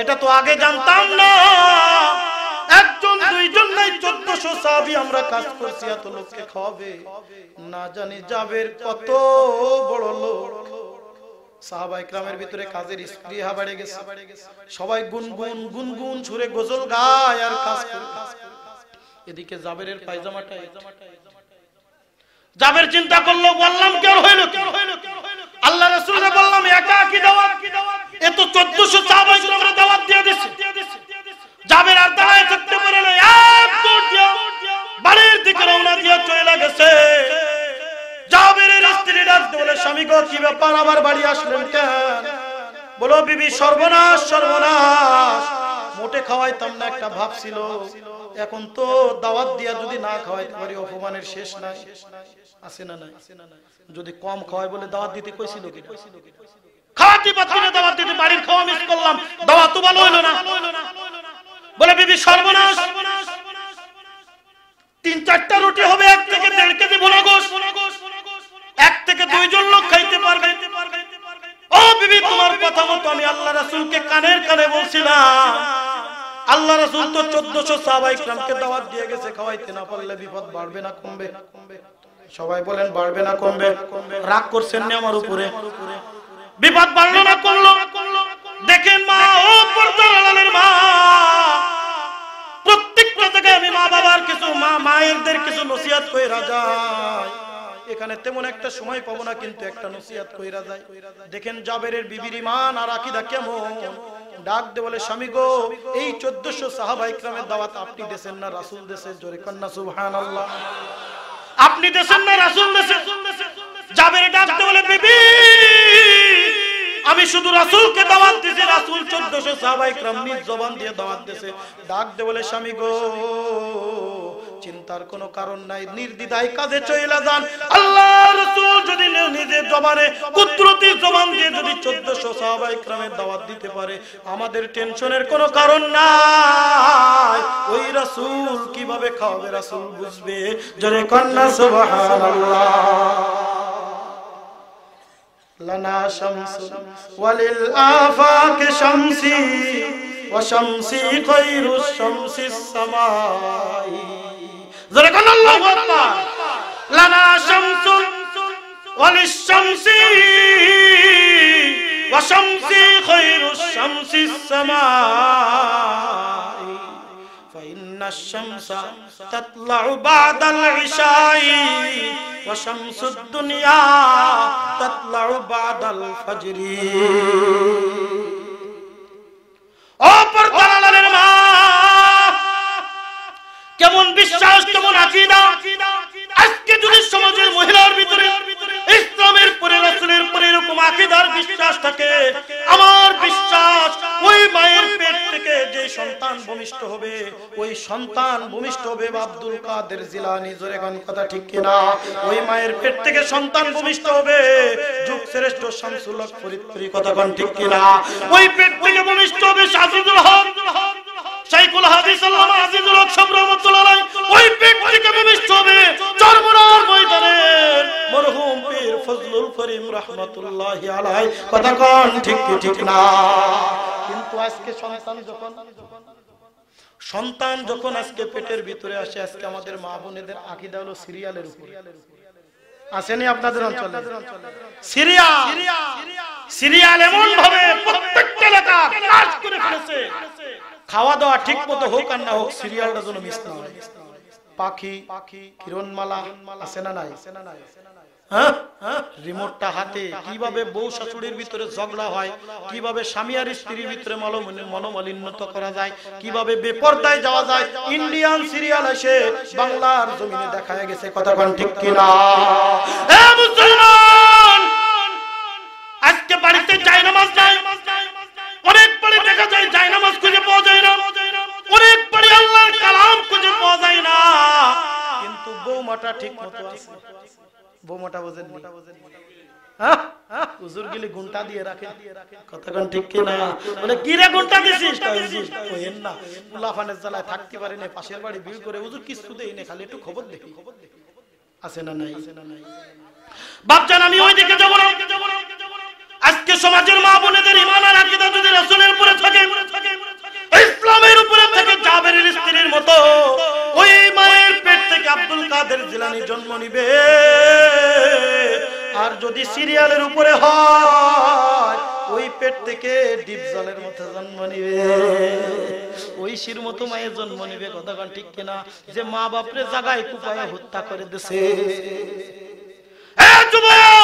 এটা তো আগে জানতাম না একজন দুইজন নাই চোদ্দশো সাবি আমরা কাজ করছি এত লোককে খাওয়াবে না জানি যাবের কত বড় লোক জাবের চিন্তা করলো বললাম কেউ হইলো কেউ হইলো কেউ হইলো আল্লাহ রসুল বললাম একা কি দাওয়াত এ তো চোদ্দশো সাহাবাই আমরা দাওয়াত দিয়ে দিছি যাবের আর দাঁড়ায় থাকতে পারে এক দৌড় দিয়া বাড়ির দিকে রওনা দিয়ে চলে গেছে জাবেরের স্ত্রী ডাকতে বলে স্বামী গো কি ব্যাপার আবার বাড়ি আসলেন কেন বলো বিবি সর্বনাশ সর্বনাশ মোটে খাওয়াইতাম না একটা ভাব ছিল এখন তো দাওয়াত দিয়া যদি না খাওয়াইতে পারি অপমানের শেষ নাই আছে না নাই যদি কম খাওয়াই বলে দাওয়াত দিতে কইছিল কি খাওয়াতে পারছি না দাওয়াত দিতে বাড়ির খাওয়া মিস করলাম দাওয়াত তো ভালো হইলো না বলে বিবি সর্বনাশ তিন চারটা রুটি হবে এক থেকে দেড় কেজি ভোলা গোস এক থেকে দুইজন লোক খাইতে পারবে ও বিবি তোমার কথা মতো আমি আল্লাহ কানের কানে আল্লাহ তো সাহাবাই দাওয়াত দিয়ে গেছে খাওয়াইতে না পারলে বিপদ বাড়বে না কমবে সবাই বলেন বাড়বে না কমবে রাগ করছেন আমার উপরে বিপদ বাড়লো না করলো দেখেন মা ও পর্দার মা প্রত্যেকটা জায়গায় আমি মা বাবার কিছু মা মায়েরদের কিছু নসিয়াত করে রাজা এখানে তেমন একটা সময় পাবো না কিন্তু একটা নসিহাত কইরা যায় দেখেন জাবের বিবির ইমান আর আকিদা কেমন ডাক দে বলে স্বামী গো এই চোদ্দশো সাহাবা ইকরামের দাওয়াত আপনি দেশের না রাসুল দেশের জোরে কন্যা সুহান আল্লাহ আপনি দেশের না রাসুল দেশের জাবের ডাক দে বলে বিবি আমি শুধু রাসুলকে দাওয়াত দিছি রাসুল চোদ্দশো সাহাবা ইকরাম নিজ জবান দিয়ে দাওয়াত দিছে ডাক দে বলে স্বামী গো চিন্তার কোনো কারণ নাই নির্দিদায় কাজে চলে যান আল্লাহ রাসূল যদি নিজের জবানে কুদরতি জবান দিয়ে যদি 1400 সাহাবায়ে کرامের দাওয়াত দিতে পারে আমাদের টেনশনের কোনো কারণ নাই ওই রাসূল কিভাবে খাওয়াবে রাসূল বুঝবে জোরে কন্না সুবহানাল্লাহ لنا شمس وللآفاق شمسي وشمسي غير الشمس السمائي যেরকম الله আকবার لنا شمس وللشمس শামসি خير الشمس السماء فإن الشمس تطلع بعد العشاء وشمس الدنيا تطلع بعد الفجر أو কেমন বিশ্বাস কেমন আকিদা আজকে যদি সমাজের মহিলার ভিতরে ইসলামের পরে রাসূলের পরে এরকম আকিদার বিশ্বাস থাকে আমার বিশ্বাস ওই মায়ের পেট থেকে যে সন্তান ভূমিষ্ঠ হবে ওই সন্তান ভূমিষ্ঠ হবে আব্দুল কাদের জিলানী জোরে গান কথা ঠিক কি না ওই মায়ের পেট থেকে সন্তান ভূমিষ্ঠ হবে যুগ শ্রেষ্ঠ শামসুল হক ফরিদপুরি কথা গান ঠিক কি না ওই পেট থেকে ভূমিষ্ঠ হবে সাজিদুল হক হাদিস আল্লামা আজিজুল হক হবে ময়দানে মরহুম পীর ফজলুল করিম রাহমাতুল্লাহি আলাইহি কথা কোন ঠিক কি ঠিক না কিন্তু আজকে সন্তান যখন সন্তান যখন আজকে পেটের ভিতরে আসে আজকে আমাদের মা বোনেদের আকিদা হলো সিরিয়ালের উপরে আসেনি আপনাদের অঞ্চলে সিরিয়া সিরিয়াল এমন ভাবে প্রত্যেকটা এলাকা কাজ করে ফেলেছে খাওয়া দাওয়া ঠিক মতো হোক আর না হোক সিরিয়ালটা যেন মিস না হয় পাখি পাখি কিরণমালা আছে না নাই হ্যাঁ? রিমোটটা হাতে কিভাবে বউ শাশুড়ির ভিতরে ঝগড়া হয় কিভাবে স্বামী আর স্ত্রীর ভিতরে করা যায় কিভাবে বেপরদায় যাওয়া যায় ইন্ডিয়ান সিরিয়াল এসে বাংলার জমিনে দেখা গেছে কথা ঠিক কিনা মুসলমান আজকে বাড়িতে নামাজ যায় অনেক দেখা যায় যায় খুঁজে পাওয়া যায় না অনেক আল্লাহর কালাম খুঁজে পাওয়া যায় না কিন্তু বৌমাটা ঠিক মতো আছে বৌমাটা বোঝেন হ্যাঁ? হুজুর গিলে ঘন্টা দিয়ে পাশের বাড়ি করে হুজুর কিছু খবর দেখি আছে না নাই বাপজান আমি ওই দিকে যাবো আজকে সমাজের মা বোনেদের ইমান আর আকিদা যদি রাসূলের উপরে থাকে ইসলামের উপরে থাকে জাবেরের স্ত্রীর মতো ওই মায়ের পেট থেকে আব্দুল কাদের জিলানি জন্ম নিবে আর যদি সিরিয়ালের উপরে হয় ওই পেট থেকে ডিপ জলের মতো জন্ম নিবে ওই শির মতো মায়ের জন্ম নিবে কথাগণ ঠিক কিনা যে মা বাপরে জাগায় কুপায় হত্যা করে দিছে যুবক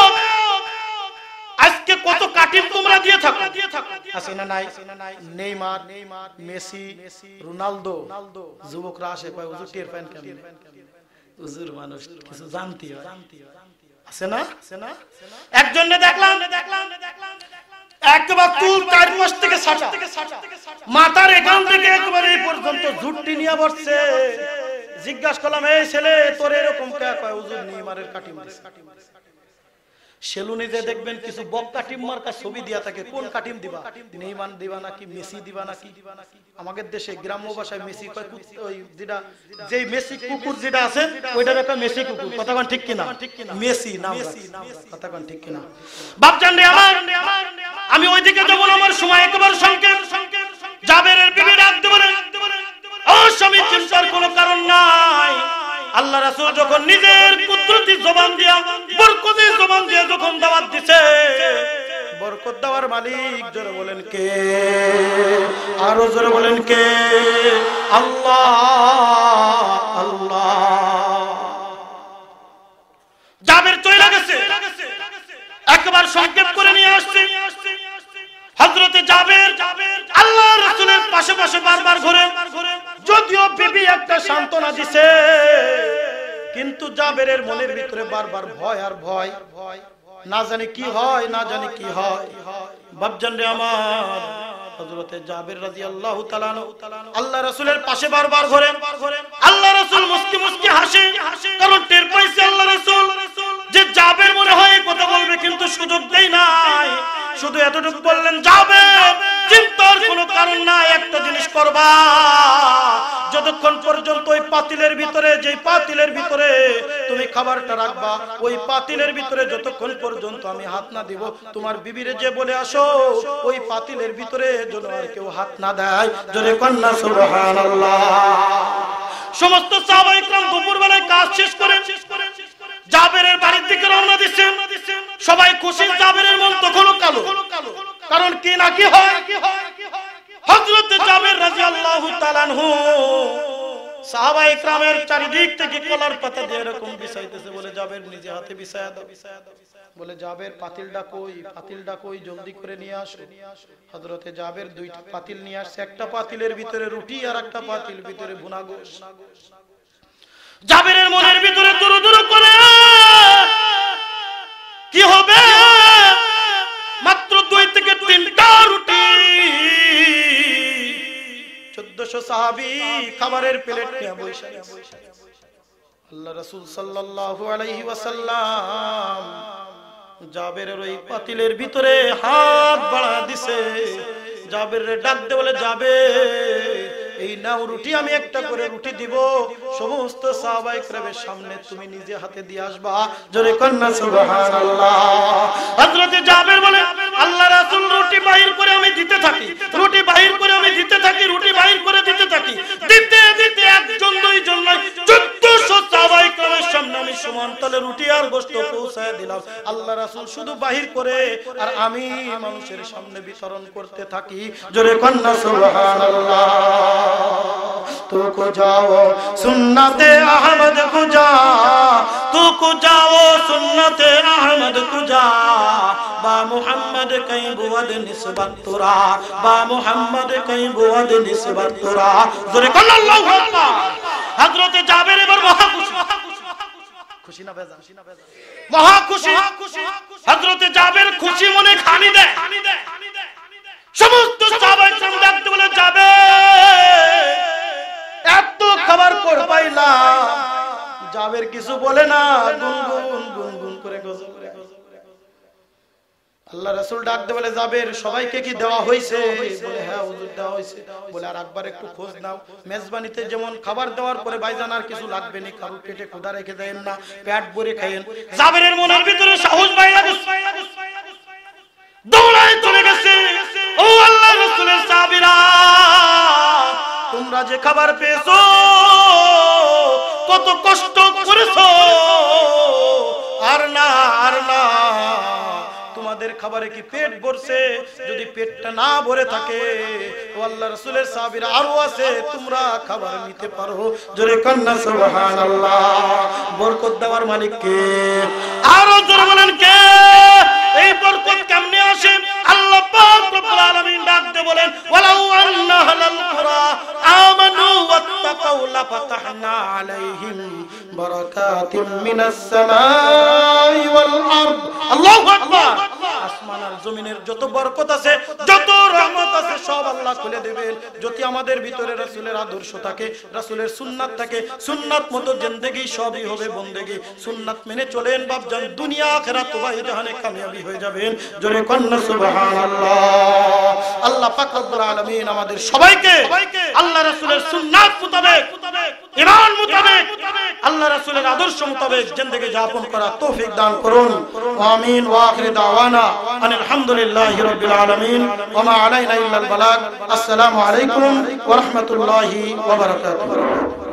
আজকে কত কাটিম তোমরা দিয়ে থাকো আছে না নাই নেইমার নেইমার মেসি রোনালদো যুবকরা আসে কয় হুজুর টের পান কেন হুজুর মানুষ কিছু জানতে হয় আছে না আছে না একজনকে দেখলাম দেখলাম দেখলাম একবার চুল জিজ্ঞাসা করলাম এই ছেলে তোর এরকম কাটিম কাটিম সেলুনে যে দেখবেন কিছু বক্কা টিম মার্কা ছবি দিয়া থাকে কোন কাটিম দিবা নেইমান দিবা নাকি মেসি দিবা নাকি আমাদের দেশে গ্রাম্য ভাষায় মেসি ওই যেটা যেই মেসি কুকুর যেটা আছে ওইটার একটা মেসি কুকুর কথা কোন ঠিক কিনা মেসি না কথা কোন ঠিক কিনা বাপজান রে আমার আমি ওই দিকে যাব আমার সময় একবার সংকেত সংকেত জাবেরের বিবি রাখতে পারে ও স্বামী চিন্তার কোনো কারণ না আল্লাহ রাসুল যখন নিজের কুদরতি জবান দিয়া বরকতি জবান দিয়া যখন দাওয়াত দিছে একবার সংক্ষেপ করে নিয়ে আসছে হজরতে জাবের আল্লাহ রসুলের পাশে পাশে বারবার ঘুরে যদিও বিবি একটা সান্ত্বনা দিছে কিন্তু জাবেরের মনের ভিতরে বারবার ভয় আর ভয় না জানি কি হয় না জানি কি হয় বাপজান রে আমার হযরতে জাবের রাদিয়াল্লাহু তাআলা আল্লাহ রাসূলের পাশে বারবার ঘোরেন আল্লাহ রাসূল মুস্কি মুস্কি হাসে কারণ টের পাইছে আল্লাহ রাসূল যে জাবের মনে হয় কথা বলবে কিন্তু সুযোগ দেই নাই শুধু এতটুকু বললেন যাবে চিন্তার কোনো কারণ না একটা জিনিস করবা যতক্ষণ পর্যন্ত ওই পাতিলের ভিতরে যে পাতিলের ভিতরে তুমি খাবারটা রাখবা ওই পাতিলের ভিতরে যতক্ষণ পর্যন্ত আমি হাত না দিব তোমার বিবিরে যে বলে আসো ওই পাতিলের ভিতরে যেন আর কেউ হাত না দেয় জোরে কন্যা সুবহানাল্লাহ সমস্ত সাহাবায়ে کرام দুপুরবেলায় কাজ শেষ করে শেষ করে জাবেরের বাড়ির দিকে রওনা দিচ্ছেন সবাই খুশি জাবেরের মন কালো কারণ কি না কি হয় হযরত জাবের রাদিয়াল্লাহু তাআলা আনহু চারিদিক থেকে কলার পাতা দিয়ে এরকম বিছাইতেছে বলে জাবের নিজে হাতে বিছায়া দাও বলে জাবের পাতিলটা কই পাতিলটা কই জলদি করে নিয়ে আসো হযরতে জাবের দুইটা পাতিল নিয়ে আসছে একটা পাতিলের ভিতরে রুটি আর একটা পাতিল ভিতরে ভুনা গোশ জাবেরের মনের ভিতরে দুরু দুরু করে কি হবে মাত্র দুই থেকে তিনটা রুটি চোদ্দশো সাহাবি খাবারের প্লেট আল্লাহ রসুল সাল্লাহ আলাইহি ওয়াসাল্লাম জাবেরের ওই পাতিলের ভিতরে হাত বাড়া দিছে জাবের ডাক দে বলে যাবে এই নাও রুটি আমি একটা করে রুটি দিব সমস্ত সাহাবাই সামনে তুমি নিজে হাতে দিয়ে আসবা জোরে কন্যা গোস্ত পৌঁছায় দিলাম আল্লাহ রাসুল শুধু বাহির করে আর আমি মানুষের সামনে বিতরণ করতে থাকি জোরে কন্যা সুবহানাল্লাহ তু কো যাও সুন্নতে আহমদ কো যা তু কো যাও সুন্নতে আহমদ কো যা বা মুহাম্মদ কই বুয়াদ নিসবত তুরা বা মুহাম্মদ কই বুয়াদ নিসবত তুরা জোরে কন্যা আল্লাহু আকবার হযরতে জাবের এবার মহা খুশি খুশি না বেজান মহা খুশি হযরতে জাবের খুশি মনে খানি দেয় সমস্ত সাহাবায়ে কেরাম বলে যাবে এত খাবার পর পাইলাম জাবের কিছু বলে না গুন গুন গুন করে গজল আল্লাহ রাসুল ডাকতে বলে যাবে সবাইকে কি দেওয়া হয়েছে বলে হ্যাঁ হুজুর দেওয়া হয়েছে বলে আর একবার একটু খোঁজ নাও মেজবানিতে যেমন খাবার দেওয়ার পরে ভাইজান আর কিছু লাগবে না কারোর পেটে খোদা রেখে দেন না পেট ভরে খাইয়েন যাবেরের মনের ভিতরে সাহস বাইরা দৌড়ায় চলে গেছে ও আল্লাহ রাসুলের সাহাবীরা তোমরা যে খাবার পেয়েছো কত কষ্ট করেছো আর না আর না আমাদের খাবারে কি পেট ভরছে যদি পেটটা না ভরে থাকে ও আল্লাহ রাসূলের সাবির আরো আছে তোমরা খাবার নিতে পারো জোরে কান্না সুবহানাল্লাহ বরকত দেওয়ার মালিক কে আরো জোরে বলেন কে এই বরকত কেমনে আসে আল্লাহ পাক রব্বুল আলামিন ডাকতে বলেন ওয়ালাউ আন্না আহলাল আমানু ওয়াত্তাকাউ লাফাতাহনা আলাইহিম বারাকাতিম মিনাস সামাই ওয়াল আরদ আল্লাহু আকবার আসমান আর জমিনের যত বরকত আছে যত রহমত আছে সব আল্লাহ খুলে দেবেন যদি আমাদের ভিতরে রাসূলের আদর্শ থাকে রাসূলের সুন্নাত থাকে সুন্নাত মতো জিন্দেগি সবই হবে বন্দেগি সুন্নাত মেনে চলেন বাপজান দুনিয়া আখিরাত উভয় জাহানে কামিয়াবি হয়ে যাবেন জোরে কন্না সুবহানাল্লাহ আল্লাহ পাক আলামিন আমাদের সবাইকে আল্লাহ রাসূলের সুন্নাত মোতাবেক ঈমান মোতাবেক আল্লাহ রাসূলের আদর্শ মোতাবেক জিন্দেগি যাপন করা তৌফিক দান করুন আমিন ওয়া আখির দাওয়ানা আলহামদুলিল্লাহি রাব্বিল আলামিন ওয়া মা আলাইনা ইল্লাল বালাগ আসসালামু আলাইকুম ওয়া রাহমাতুল্লাহি ওয়া বারাকাতুহু